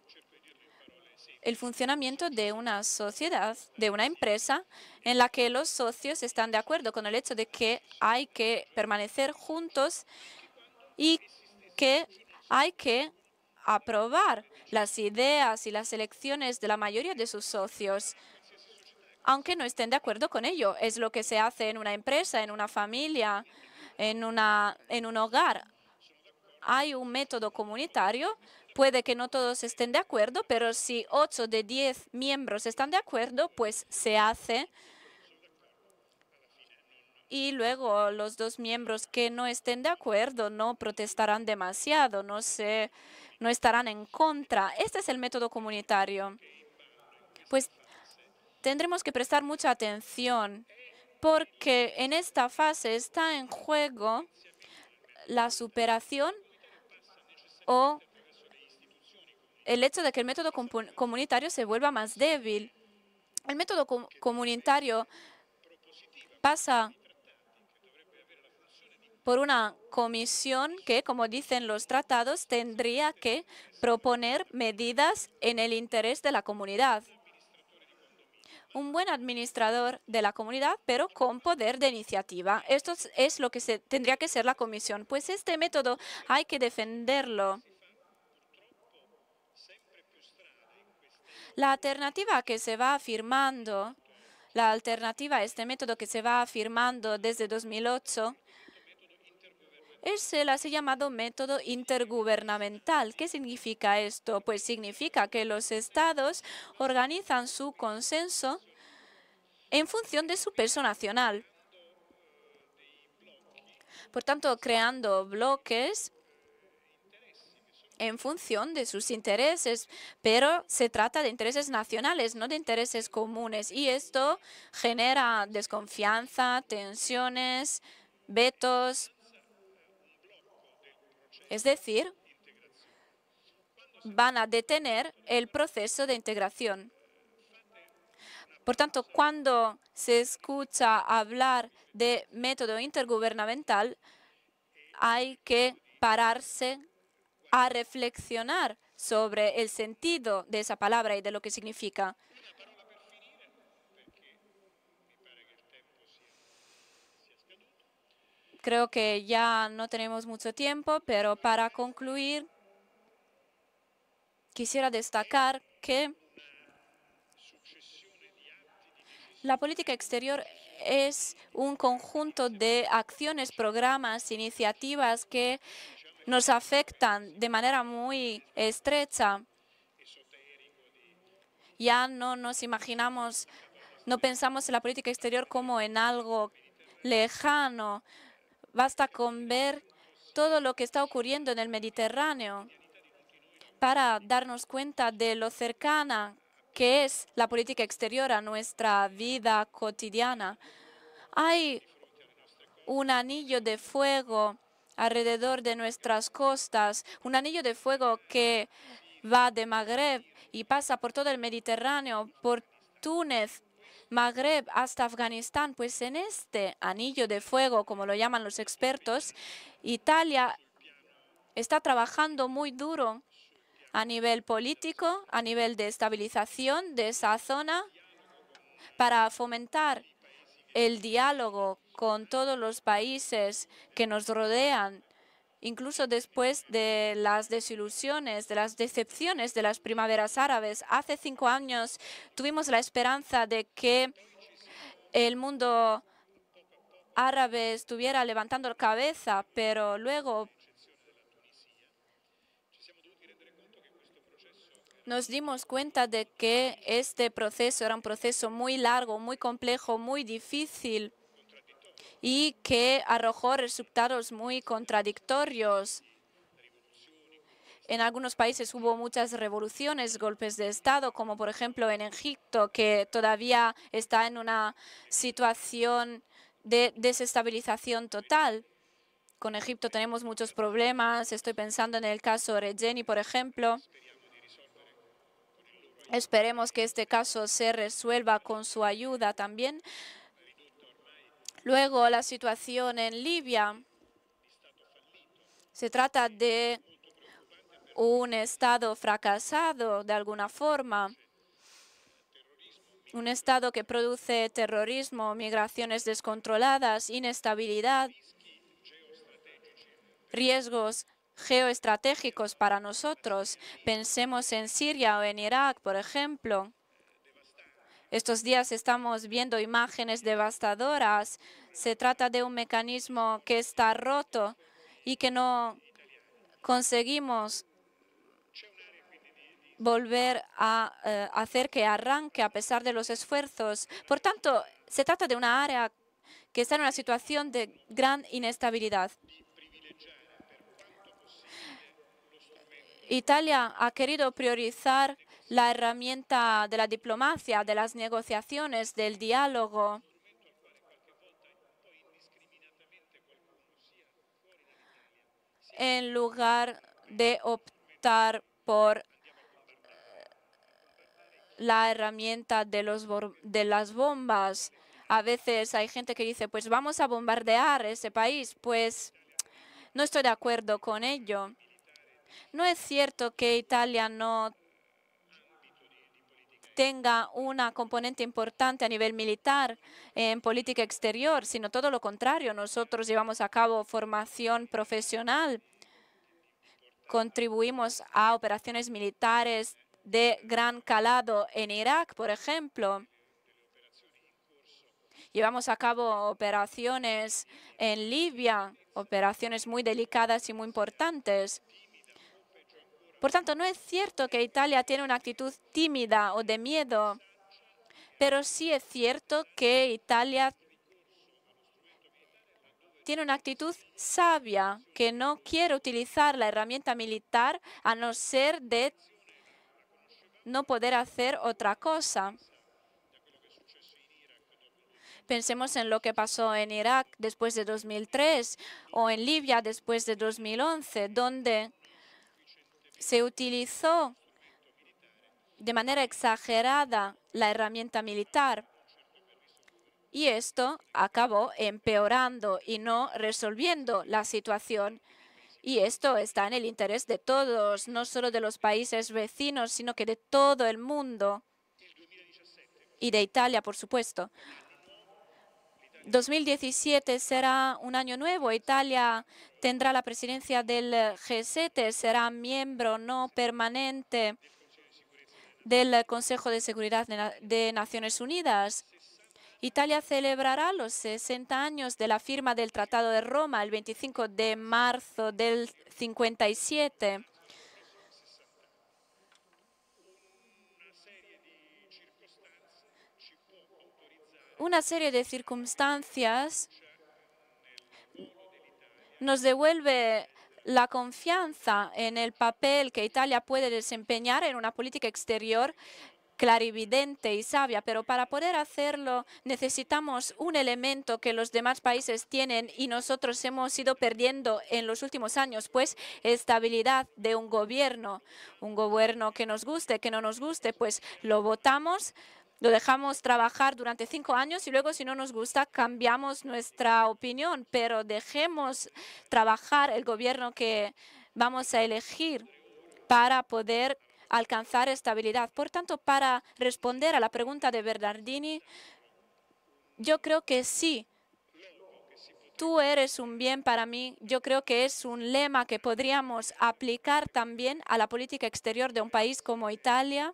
B: el funcionamiento de una sociedad, de una empresa, en la que los socios están de acuerdo con el hecho de que hay que permanecer juntos y que hay que aprobar las ideas y las elecciones de la mayoría de sus socios, aunque no estén de acuerdo con ello. Es lo que se hace en una empresa, en una familia, en, una, en un hogar. Hay un método comunitario Puede que no todos estén de acuerdo, pero si 8 de 10 miembros están de acuerdo, pues se hace. Y luego los dos miembros que no estén de acuerdo no protestarán demasiado, no, se, no estarán en contra. Este es el método comunitario. Pues tendremos que prestar mucha atención porque en esta fase está en juego la superación o el hecho de que el método comunitario se vuelva más débil. El método comunitario pasa por una comisión que, como dicen los tratados, tendría que proponer medidas en el interés de la comunidad un buen administrador de la comunidad, pero con poder de iniciativa. Esto es lo que se, tendría que ser la comisión, pues este método hay que defenderlo. La alternativa que se va afirmando, la alternativa a este método que se va afirmando desde 2008, es el así llamado método intergubernamental. ¿Qué significa esto? Pues significa que los estados organizan su consenso en función de su peso nacional. Por tanto, creando bloques en función de sus intereses, pero se trata de intereses nacionales, no de intereses comunes. Y esto genera desconfianza, tensiones, vetos, es decir, van a detener el proceso de integración. Por tanto, cuando se escucha hablar de método intergubernamental, hay que pararse a reflexionar sobre el sentido de esa palabra y de lo que significa. Creo que ya no tenemos mucho tiempo, pero para concluir, quisiera destacar que la política exterior es un conjunto de acciones, programas, iniciativas que nos afectan de manera muy estrecha. Ya no nos imaginamos, no pensamos en la política exterior como en algo lejano, Basta con ver todo lo que está ocurriendo en el Mediterráneo para darnos cuenta de lo cercana que es la política exterior a nuestra vida cotidiana. Hay un anillo de fuego alrededor de nuestras costas, un anillo de fuego que va de Magreb y pasa por todo el Mediterráneo, por Túnez, Magreb hasta Afganistán, pues en este anillo de fuego, como lo llaman los expertos, Italia está trabajando muy duro a nivel político, a nivel de estabilización de esa zona, para fomentar el diálogo con todos los países que nos rodean Incluso después de las desilusiones, de las decepciones de las primaveras árabes, hace cinco años tuvimos la esperanza de que el mundo árabe estuviera levantando la cabeza, pero luego nos dimos cuenta de que este proceso era un proceso muy largo, muy complejo, muy difícil y que arrojó resultados muy contradictorios. En algunos países hubo muchas revoluciones, golpes de Estado, como por ejemplo en Egipto, que todavía está en una situación de desestabilización total. Con Egipto tenemos muchos problemas. Estoy pensando en el caso Regeni, por ejemplo. Esperemos que este caso se resuelva con su ayuda también. Luego, la situación en Libia. Se trata de un Estado fracasado de alguna forma, un Estado que produce terrorismo, migraciones descontroladas, inestabilidad, riesgos geoestratégicos para nosotros. Pensemos en Siria o en Irak, por ejemplo. Estos días estamos viendo imágenes devastadoras. Se trata de un mecanismo que está roto y que no conseguimos volver a eh, hacer que arranque a pesar de los esfuerzos. Por tanto, se trata de una área que está en una situación de gran inestabilidad. Italia ha querido priorizar la herramienta de la diplomacia, de las negociaciones, del diálogo. en lugar de optar por eh, la herramienta de, las bombas. A veces hay gente que dice, pues vamos a bombardear ese país. Pues no estoy de acuerdo con ello. No es cierto que Italia no tenga una componente importante a nivel militar en política exterior, sino todo lo contrario. Nosotros llevamos a cabo formación profesional, contribuimos a operaciones militares de gran calado en Irak, por ejemplo. Llevamos a cabo operaciones en Libia, operaciones muy delicadas y muy importantes. Por tanto, no es cierto que Italia tiene una actitud tímida o de miedo, pero sí es cierto que Italia tiene una actitud sabia, que no quiere utilizar la herramienta militar a no ser de no poder hacer otra cosa. Pensemos en lo que pasó en Irak después de 2003 o en Libia después de 2011, donde se utilizó de manera exagerada la herramienta militar y esto acabó empeorando y no resolviendo la situación. Y esto está en el interés de todos, no solo de los países vecinos, sino que de todo el mundo y de Italia, por supuesto. 2017 será un año nuevo. Italia tendrá la presidencia del G7, será miembro no permanente del Consejo de Seguridad de Naciones Unidas. Italia celebrará los 60 años de la firma del Tratado de Roma el 25 de marzo del 57. una serie de circunstancias nos devuelve la confianza en el papel que Italia puede desempeñar en una política exterior clarividente y sabia, pero para poder hacerlo necesitamos un elemento que los demás países tienen y nosotros hemos ido perdiendo en los últimos años, pues estabilidad de un gobierno, un gobierno que nos guste, que no nos guste, pues lo votamos, lo dejamos trabajar durante cinco años y luego, si no nos gusta, cambiamos nuestra opinión, pero dejemos trabajar el gobierno que vamos a elegir para poder alcanzar estabilidad. Por tanto, para responder a la pregunta de Bernardini, yo creo que sí, tú eres un bien para mí, yo creo que es un lema que podríamos aplicar también a la política exterior de un país como Italia,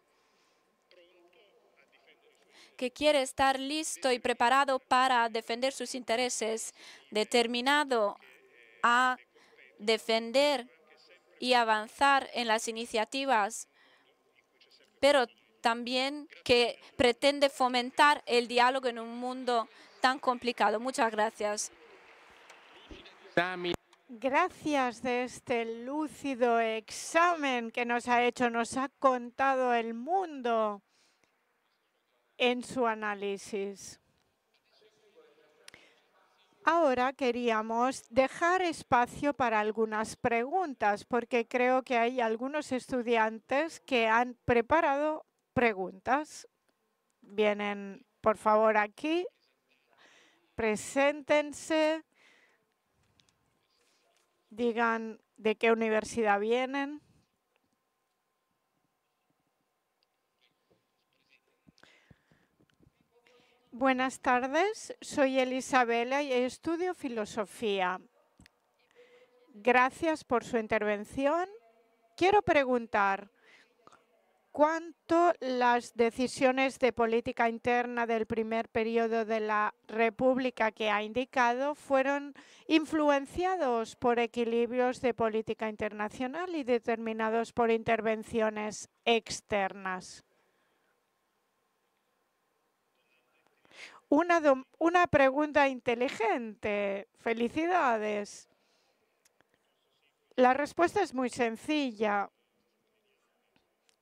B: que quiere estar listo y preparado para defender sus intereses, determinado a defender y avanzar en las iniciativas, pero también que pretende fomentar el diálogo en un mundo tan
A: complicado. Muchas gracias. Gracias de este lúcido examen que nos ha hecho, nos ha contado el mundo en su análisis. Ahora queríamos dejar espacio para algunas preguntas, porque creo que hay algunos estudiantes que han preparado preguntas. Vienen, por favor, aquí. Preséntense. Digan de qué universidad vienen. Buenas tardes, soy Elisabela y estudio filosofía. Gracias por su intervención. Quiero preguntar cuánto las decisiones de política interna del primer periodo de la República que ha indicado fueron influenciados por equilibrios de política internacional y determinados por intervenciones externas. Una, pregunta inteligente. Felicidades. La respuesta es muy sencilla.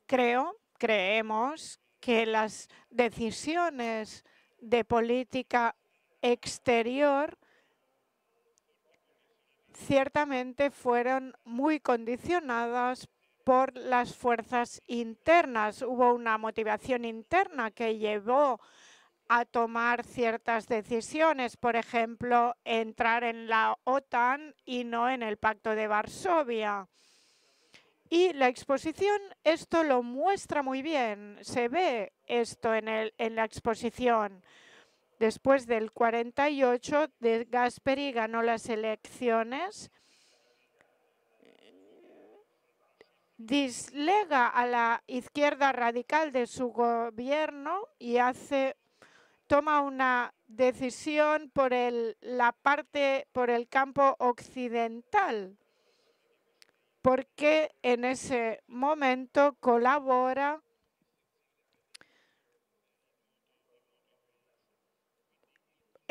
A: Creo, creemos que las decisiones de política exterior ciertamente fueron muy condicionadas por las fuerzas internas. Hubo una motivación interna que llevó a tomar ciertas decisiones, por ejemplo, entrar en la OTAN y no en el Pacto de Varsovia. Y la exposición esto lo muestra muy bien, se ve esto en, el, en la exposición. Después del 48, de Gasperi ganó las elecciones. dislega a la izquierda radical de su gobierno y hace toma una decisión por el, la parte, por el campo occidental, porque en ese momento colabora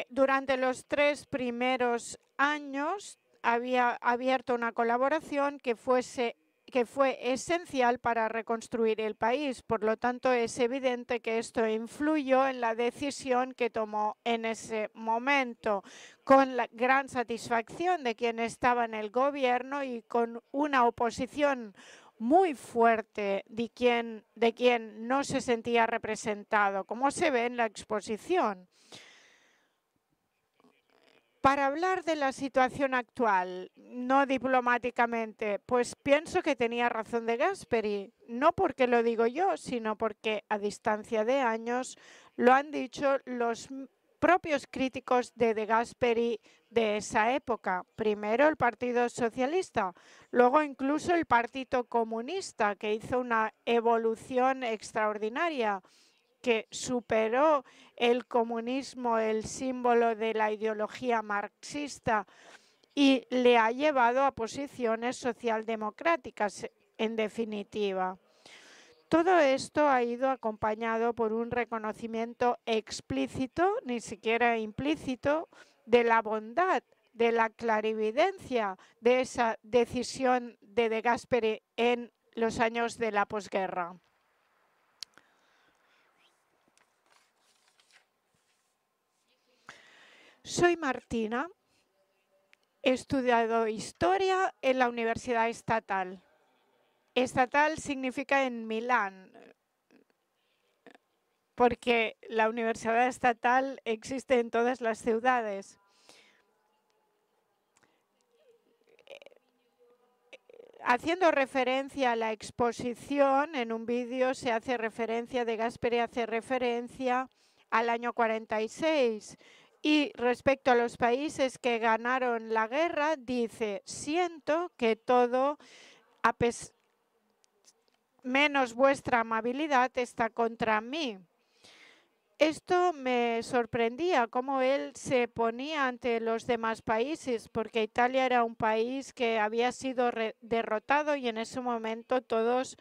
A: durante los tres primeros años había abierto una colaboración que fuese que fue esencial para reconstruir el país. Por lo tanto, es evidente que esto influyó en la decisión que tomó en ese momento, con la gran satisfacción de quien estaba en el gobierno y con una oposición muy fuerte de quien, de quien no se sentía representado, como se ve en la exposición para hablar de la situación actual, no diplomáticamente, pues pienso que tenía razón de Gasperi, no porque lo digo yo, sino porque a distancia de años lo han dicho los propios críticos de De Gasperi de esa época. Primero el Partido Socialista, luego incluso el Partido Comunista, que hizo una evolución extraordinaria que superó el comunismo, el símbolo de la ideología marxista, y le ha llevado a posiciones socialdemocráticas, en definitiva. Todo esto ha ido acompañado por un reconocimiento explícito, ni siquiera implícito, de la bondad, de la clarividencia de esa decisión de De Gasperi en los años de la posguerra. Soy Martina, he estudiado historia en la Universidad Estatal. Estatal significa en Milán, porque la Universidad Estatal existe en todas las ciudades. Haciendo referencia a la exposición, en un vídeo se hace referencia, de Gasperi hace referencia al año 46, y respecto a los países que ganaron la guerra, dice, siento que todo, menos vuestra amabilidad, está contra mí. Esto me sorprendía, cómo él se ponía ante los demás países, porque Italia era un país que había sido derrotado y en ese momento todos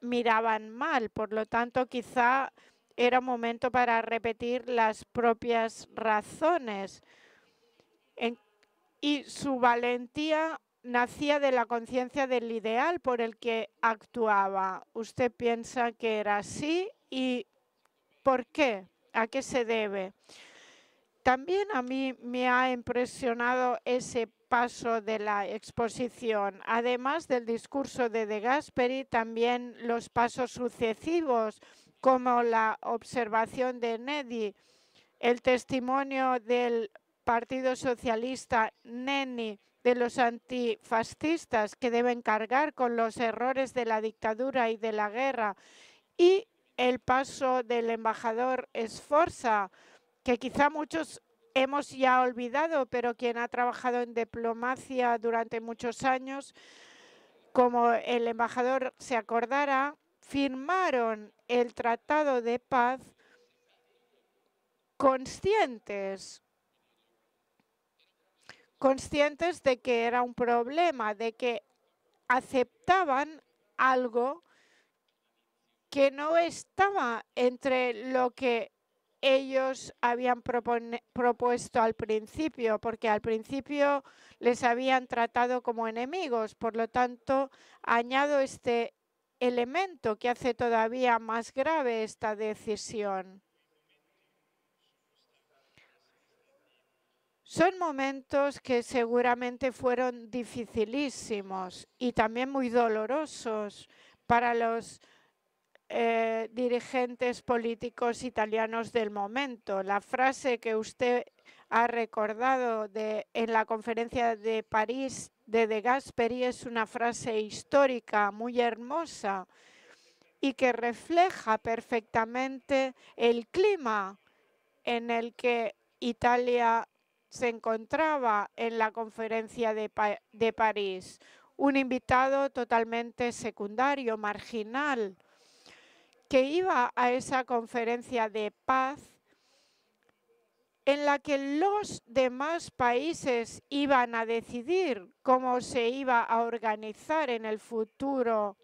A: miraban mal. Por lo tanto, quizá era momento para repetir las propias razones. y su valentía nacía de la conciencia del ideal por el que actuaba. Usted piensa que era así y ¿por qué? ¿A qué se debe? También a mí me ha impresionado ese paso de la exposición. Además del discurso de De Gasperi, también los pasos sucesivos como la observación de Nedi, el testimonio del Partido Socialista Neni de los antifascistas que deben cargar con los errores de la dictadura y de la guerra y el paso del embajador Sforza, que quizá muchos hemos ya olvidado, pero quien ha trabajado en diplomacia durante muchos años, como el embajador se acordara, firmaron el Tratado de Paz conscientes, conscientes de que era un problema, de que aceptaban algo que no estaba entre lo que ellos habían propuesto al principio, porque al principio les habían tratado como enemigos. Por lo tanto, añado este elemento que hace todavía más grave esta decisión. Son momentos que seguramente fueron dificilísimos y también muy dolorosos para los eh, dirigentes políticos italianos del momento. La frase que usted ha recordado en la conferencia de París de De Gasperi es una frase histórica muy hermosa y que refleja perfectamente el clima en el que Italia se encontraba en la conferencia de París. Un invitado totalmente secundario, marginal, que iba a esa conferencia de paz en la que los demás países iban a decidir cómo se iba a organizar en el futuro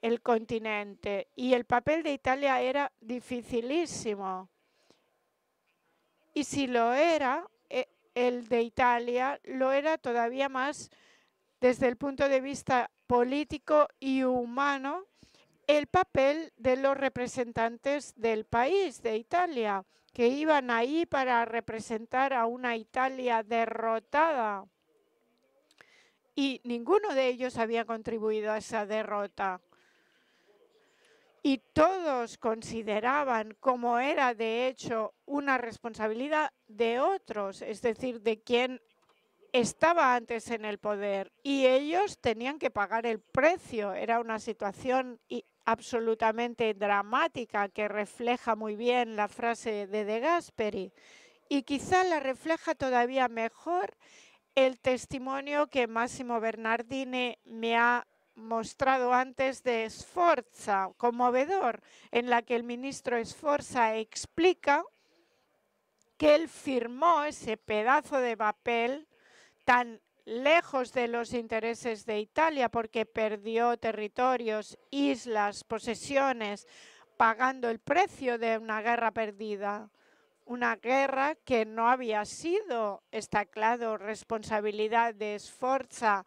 A: el continente. Y el papel de Italia era dificilísimo. Y si lo era, eh, el de Italia lo era todavía más desde el punto de vista político y humano el papel de los representantes del país, de Italia que iban ahí para representar a una Italia derrotada. Y ninguno de ellos había contribuido a esa derrota. Y todos consideraban como era de hecho una responsabilidad de otros, es decir, de quien estaba antes en el poder. Y ellos tenían que pagar el precio. Era una situación absolutamente dramática que refleja muy bien la frase de De Gasperi y quizá la refleja todavía mejor el testimonio que Máximo Bernardini me ha mostrado antes de Sforza, conmovedor, en la que el ministro Esforza explica que él firmó ese pedazo de papel tan lejos de los intereses de Italia porque perdió territorios, islas, posesiones, pagando el precio de una guerra perdida. Una guerra que no había sido, está claro, responsabilidad de Sforza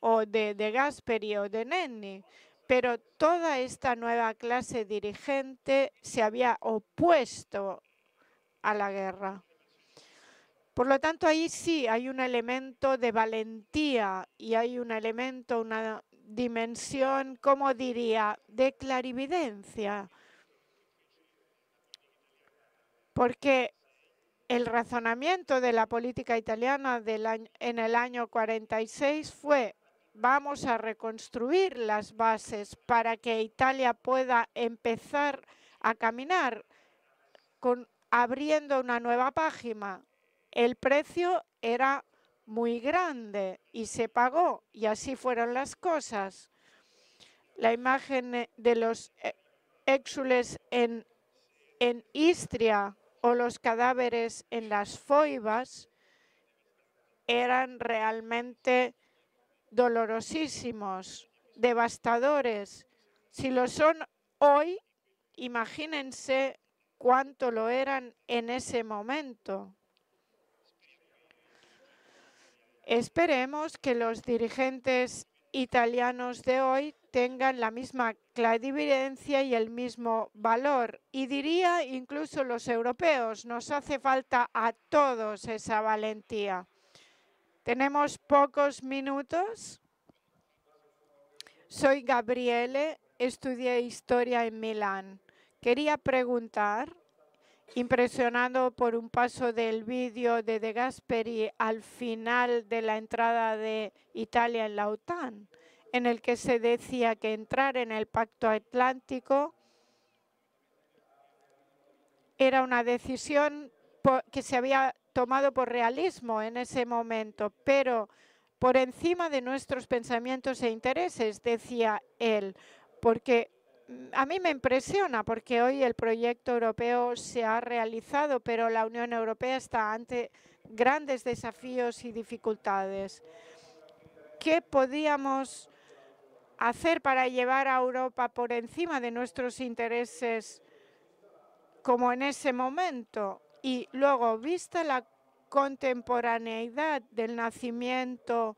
A: o de, de Gasperi o de Nenni. Pero toda esta nueva clase dirigente se había opuesto a la guerra. Por lo tanto, ahí sí hay un elemento de valentía y hay un elemento, una dimensión, como diría, de clarividencia. Porque el razonamiento de la política italiana en el año 46 fue vamos a reconstruir las bases para que Italia pueda empezar a caminar abriendo una nueva página el precio era muy grande y se pagó y así fueron las cosas. La imagen eh, de los eh, éxules en, Istria o los cadáveres en las foibas eran realmente dolorosísimos, devastadores. Si lo son hoy, imagínense cuánto lo eran en ese momento. Esperemos que los dirigentes italianos de hoy tengan la misma clarividencia y el mismo valor. Y diría incluso los europeos, nos hace falta a todos esa valentía. Tenemos pocos minutos. Soy Gabriele, estudié historia en Milán. Quería preguntar impresionado por un paso del vídeo de De Gasperi al final de la entrada de Italia en la OTAN, en el que se decía que entrar en el Pacto Atlántico era una decisión que se había tomado por realismo en ese momento, pero por encima de nuestros pensamientos e intereses, decía él, porque a mí me impresiona porque hoy el proyecto europeo se ha realizado, pero la Unión Europea está ante grandes desafíos y dificultades. ¿Qué podíamos hacer para llevar a Europa por encima de nuestros intereses como en ese momento? Y luego, vista la contemporaneidad del nacimiento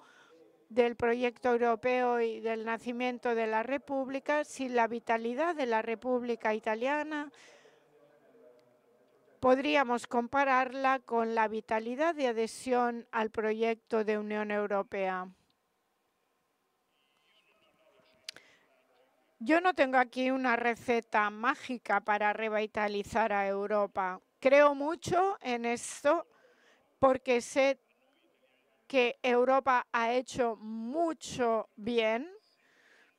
A: del proyecto europeo y del nacimiento de la República, sin la vitalidad de la República Italiana, podríamos compararla con la vitalidad de adhesión al proyecto de Unión Europea. Yo no tengo aquí una receta mágica para revitalizar a Europa. Creo mucho en esto porque sé que Europa ha hecho mucho bien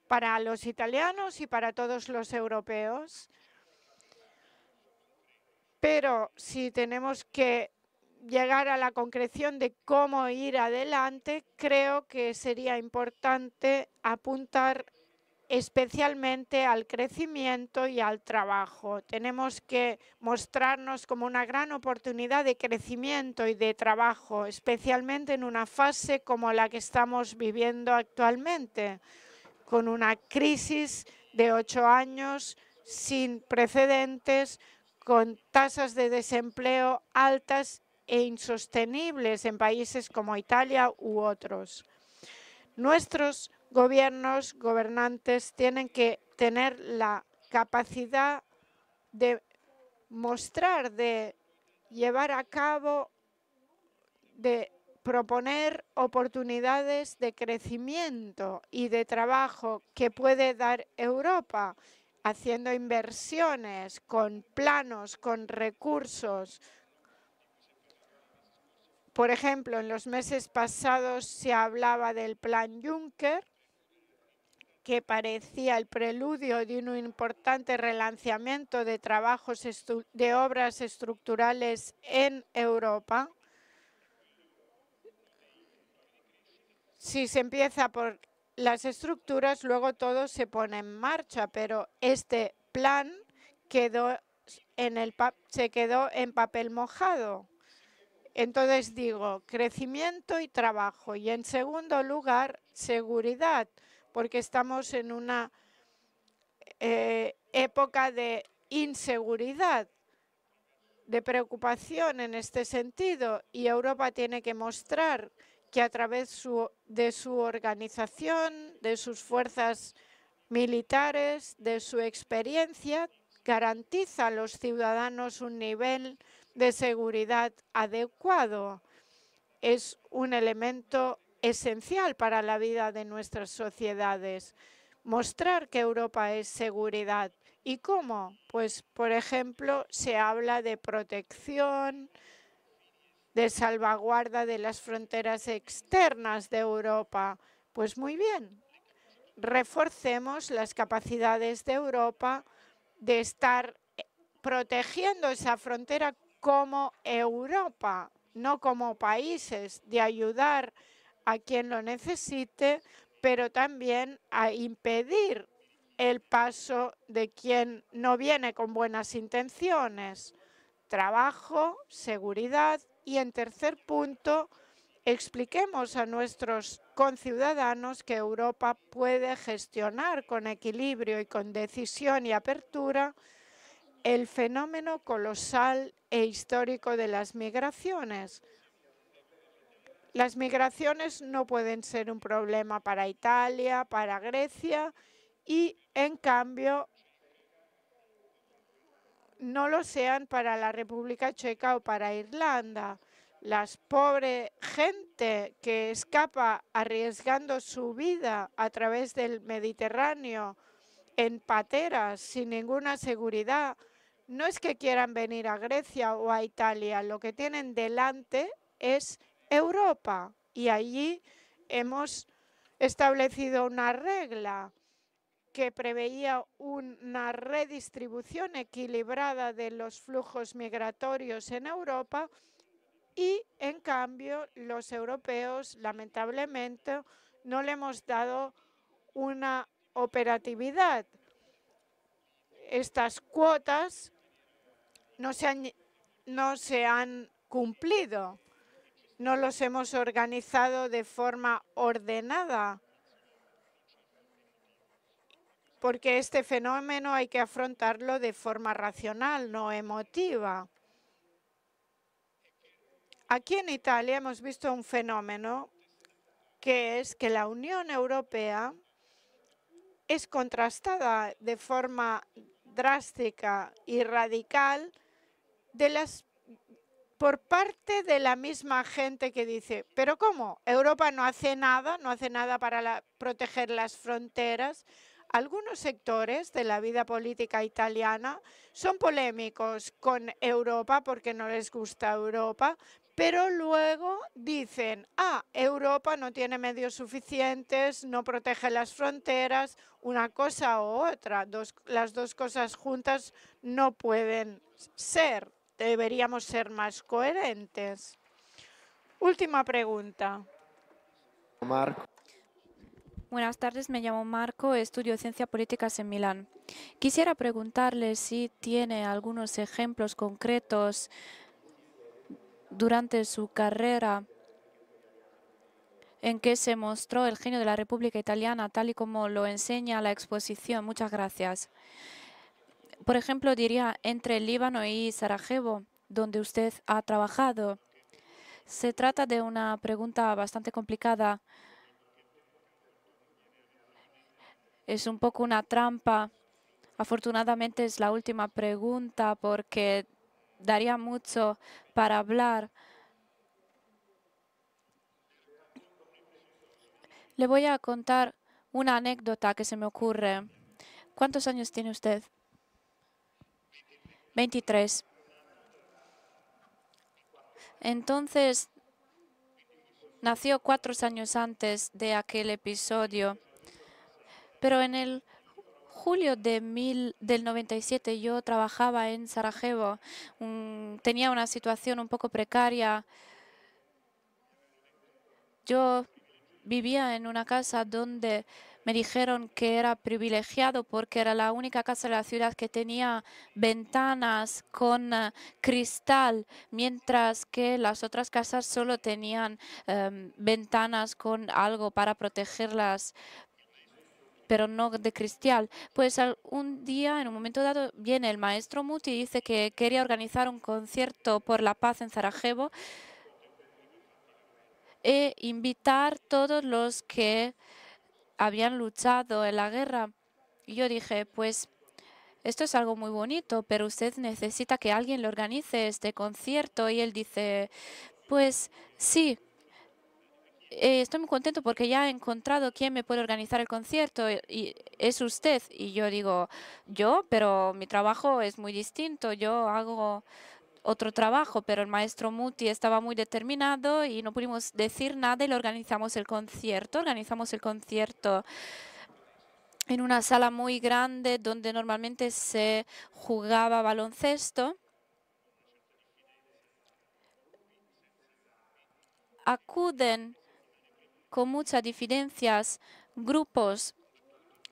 A: para los italianos y para todos los europeos. Pero si tenemos que llegar a la concreción de cómo ir adelante, creo que sería importante apuntar especialmente al crecimiento y al trabajo. Tenemos que mostrarnos como una gran oportunidad de crecimiento y de trabajo, especialmente en una fase como la que estamos viviendo actualmente, con una crisis de ocho años sin precedentes, con tasas de desempleo altas e insostenibles en países como Italia u otros. Nuestros gobiernos, gobernantes, tienen que tener la capacidad de mostrar, de llevar a cabo, de proponer oportunidades de crecimiento y de trabajo que puede dar Europa, haciendo inversiones con planos, con recursos, por ejemplo, en los meses pasados se hablaba del plan Juncker que parecía el preludio de un importante relanciamiento de trabajos de obras estructurales en Europa, si se empieza por las estructuras, luego todo se pone en marcha, pero este plan quedó se quedó en papel mojado. Entonces digo, crecimiento y trabajo. Y en segundo lugar, seguridad porque estamos en una eh, época de inseguridad, de preocupación en este sentido, y Europa tiene que mostrar que a través de su organización, de sus fuerzas militares, de su experiencia, garantiza a los ciudadanos un nivel de seguridad adecuado. Es un elemento esencial para la vida de nuestras sociedades. Mostrar que Europa es seguridad. ¿Y cómo? Pues, por ejemplo, se habla de protección, de salvaguarda de las fronteras externas de Europa. Pues muy bien, reforcemos las capacidades de Europa de estar eh, protegiendo esa frontera como Europa, no como países, de ayudar a quien lo necesite, pero también a impedir el paso de quien no viene con buenas intenciones. Trabajo, seguridad y en tercer punto, expliquemos a nuestros conciudadanos que Europa puede gestionar con equilibrio y con decisión y apertura el fenómeno colosal e histórico de las migraciones las migraciones no pueden ser un problema para Italia, para Grecia y, en cambio, no lo sean para la República Checa o para Irlanda. Las pobre gente que escapa arriesgando su vida a través del Mediterráneo en pateras sin ninguna seguridad, no es que quieran venir a Grecia o a Italia, lo que tienen delante es Europa y allí hemos establecido una regla que preveía una redistribución equilibrada de los flujos migratorios en Europa y, en cambio, los europeos, lamentablemente, no le hemos dado una operatividad. Estas cuotas no se han, no se han cumplido no los hemos organizado de forma ordenada, porque este fenómeno hay que afrontarlo de forma racional, no emotiva. Aquí en Italia hemos visto un fenómeno que es que la Unión Europea es contrastada de forma drástica y radical de las por parte de la misma gente que dice, pero ¿cómo? Europa no hace nada, no hace nada para proteger las fronteras. Algunos sectores de la vida política italiana son polémicos con Europa porque no les gusta Europa, pero luego dicen, ah, Europa no tiene medios suficientes, no protege las fronteras, una cosa u otra, las dos cosas juntas no pueden ser deberíamos ser más coherentes. Última pregunta. Marco.
B: Buenas tardes, me llamo Marco, estudio Ciencias Políticas en Milán. Quisiera preguntarle si tiene algunos ejemplos concretos durante su carrera en que se mostró el genio de la República Italiana tal y como lo enseña la exposición. Muchas gracias. Por ejemplo, diría entre el Líbano y Sarajevo, donde usted ha trabajado. Se trata de una pregunta bastante complicada. Es un poco una trampa. Afortunadamente es la última pregunta porque daría mucho para hablar. Le voy a contar una anécdota que se me ocurre. ¿Cuántos años tiene usted? 23. Entonces, nació cuatro años antes de aquel episodio, pero en el julio de del 97 yo trabajaba en Sarajevo. tenía una situación un poco precaria. Yo vivía en una casa donde me dijeron que era privilegiado porque era la única casa de la ciudad que tenía ventanas con eh, cristal, mientras que las otras casas solo tenían em, ventanas con algo para protegerlas pero no de cristal. Pues un día, en un momento dado, viene el maestro Muti y dice que quería organizar un concierto por la paz en Sarajevo e invitar todos los que habían luchado en la guerra. Y yo dije, pues esto es algo muy bonito, pero usted necesita que alguien le organice este concierto. Y él dice, pues sí, eh, estoy muy contento porque ya he encontrado quién me puede organizar el concierto eh, y es usted. Y yo digo, yo, pero mi trabajo es muy distinto. Yo hago otro trabajo, pero el maestro Muti estaba muy determinado y no pudimos decir nada y le organizamos el concierto. Organizamos el concierto en una sala muy grande donde normalmente se jugaba baloncesto. Acuden con muchas diferencias grupos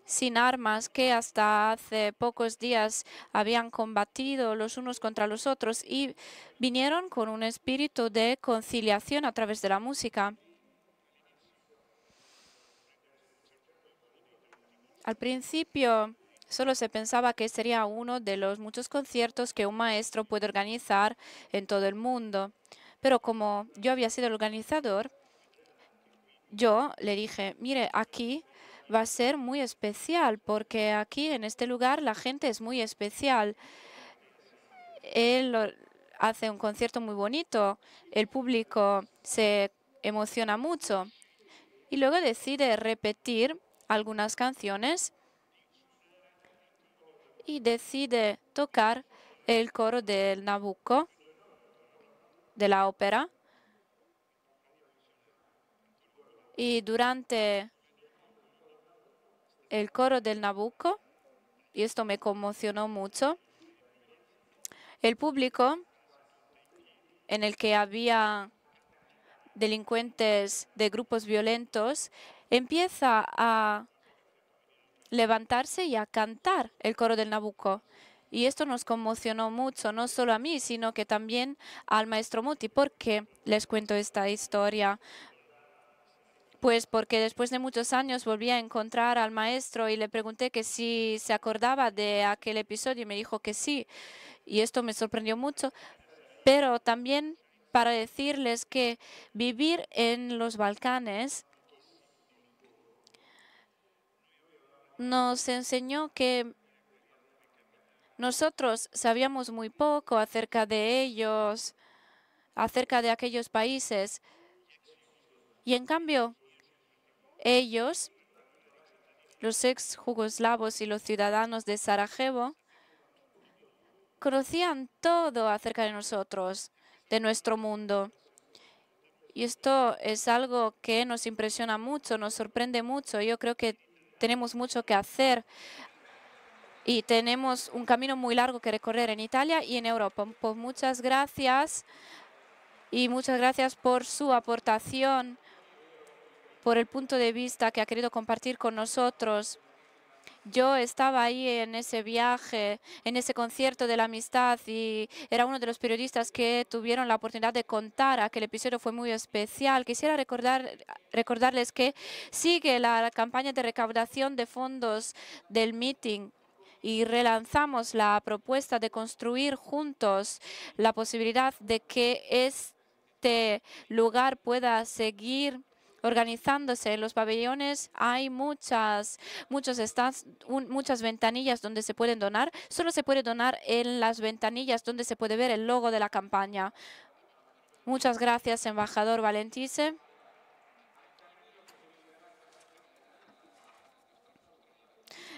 B: sin armas que hasta hace pocos días habían combatido los unos contra los otros y vinieron con un espíritu de conciliación a través de la música. Al principio solo se pensaba que sería uno de los muchos conciertos que un maestro puede organizar en todo el mundo, pero como yo había sido el organizador, yo le dije, mire, aquí va a ser muy especial, porque aquí en este lugar la gente es muy especial. Él hace un concierto muy bonito, el público se emociona mucho y luego decide repetir algunas canciones y decide tocar el coro del Nabucco, de la ópera. Y durante el coro del Nabucco, y esto me conmocionó mucho. El público en el que había delincuentes de grupos violentos empieza a levantarse y a cantar el coro del Nabucco. Y esto nos conmocionó mucho, no solo a mí, sino que también al maestro Muti. ¿Por qué les cuento esta historia? pues porque después de muchos años volví a encontrar al maestro y le pregunté que si se acordaba de aquel episodio y me dijo que sí. Y esto me sorprendió mucho, pero también para decirles que vivir en los Balcanes nos enseñó que nosotros sabíamos muy poco acerca de ellos, acerca de aquellos países. Y en cambio, ellos, los ex jugoslavos y los ciudadanos de Sarajevo, conocían todo acerca de nosotros, de nuestro mundo. Y esto es algo que nos impresiona mucho, nos sorprende mucho. Yo creo que tenemos mucho que hacer y tenemos un camino muy largo que recorrer en Italia y en Europa. Pues muchas gracias y muchas gracias por su aportación por el punto de vista que ha querido compartir con nosotros. Yo estaba ahí en ese viaje, en ese concierto de la amistad y era uno de los periodistas que tuvieron la oportunidad de contar aquel episodio, fue muy especial. Quisiera recordar, recordarles que sigue la campaña de recaudación de fondos del meeting y relanzamos la propuesta de construir juntos la posibilidad de que este lugar pueda seguir organizándose en los pabellones. Hay muchas, muchos muchas ventanillas donde se pueden donar. Solo se puede donar en las ventanillas donde se puede ver el logo de la campaña. Muchas gracias, embajador Valentice.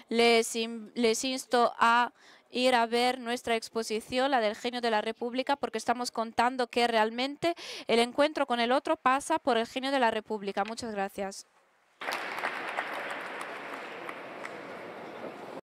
B: Les, les insto a ir a ver nuestra exposición, la del genio de la República, porque estamos contando que realmente el encuentro con el otro pasa por el genio de la República. Muchas gracias.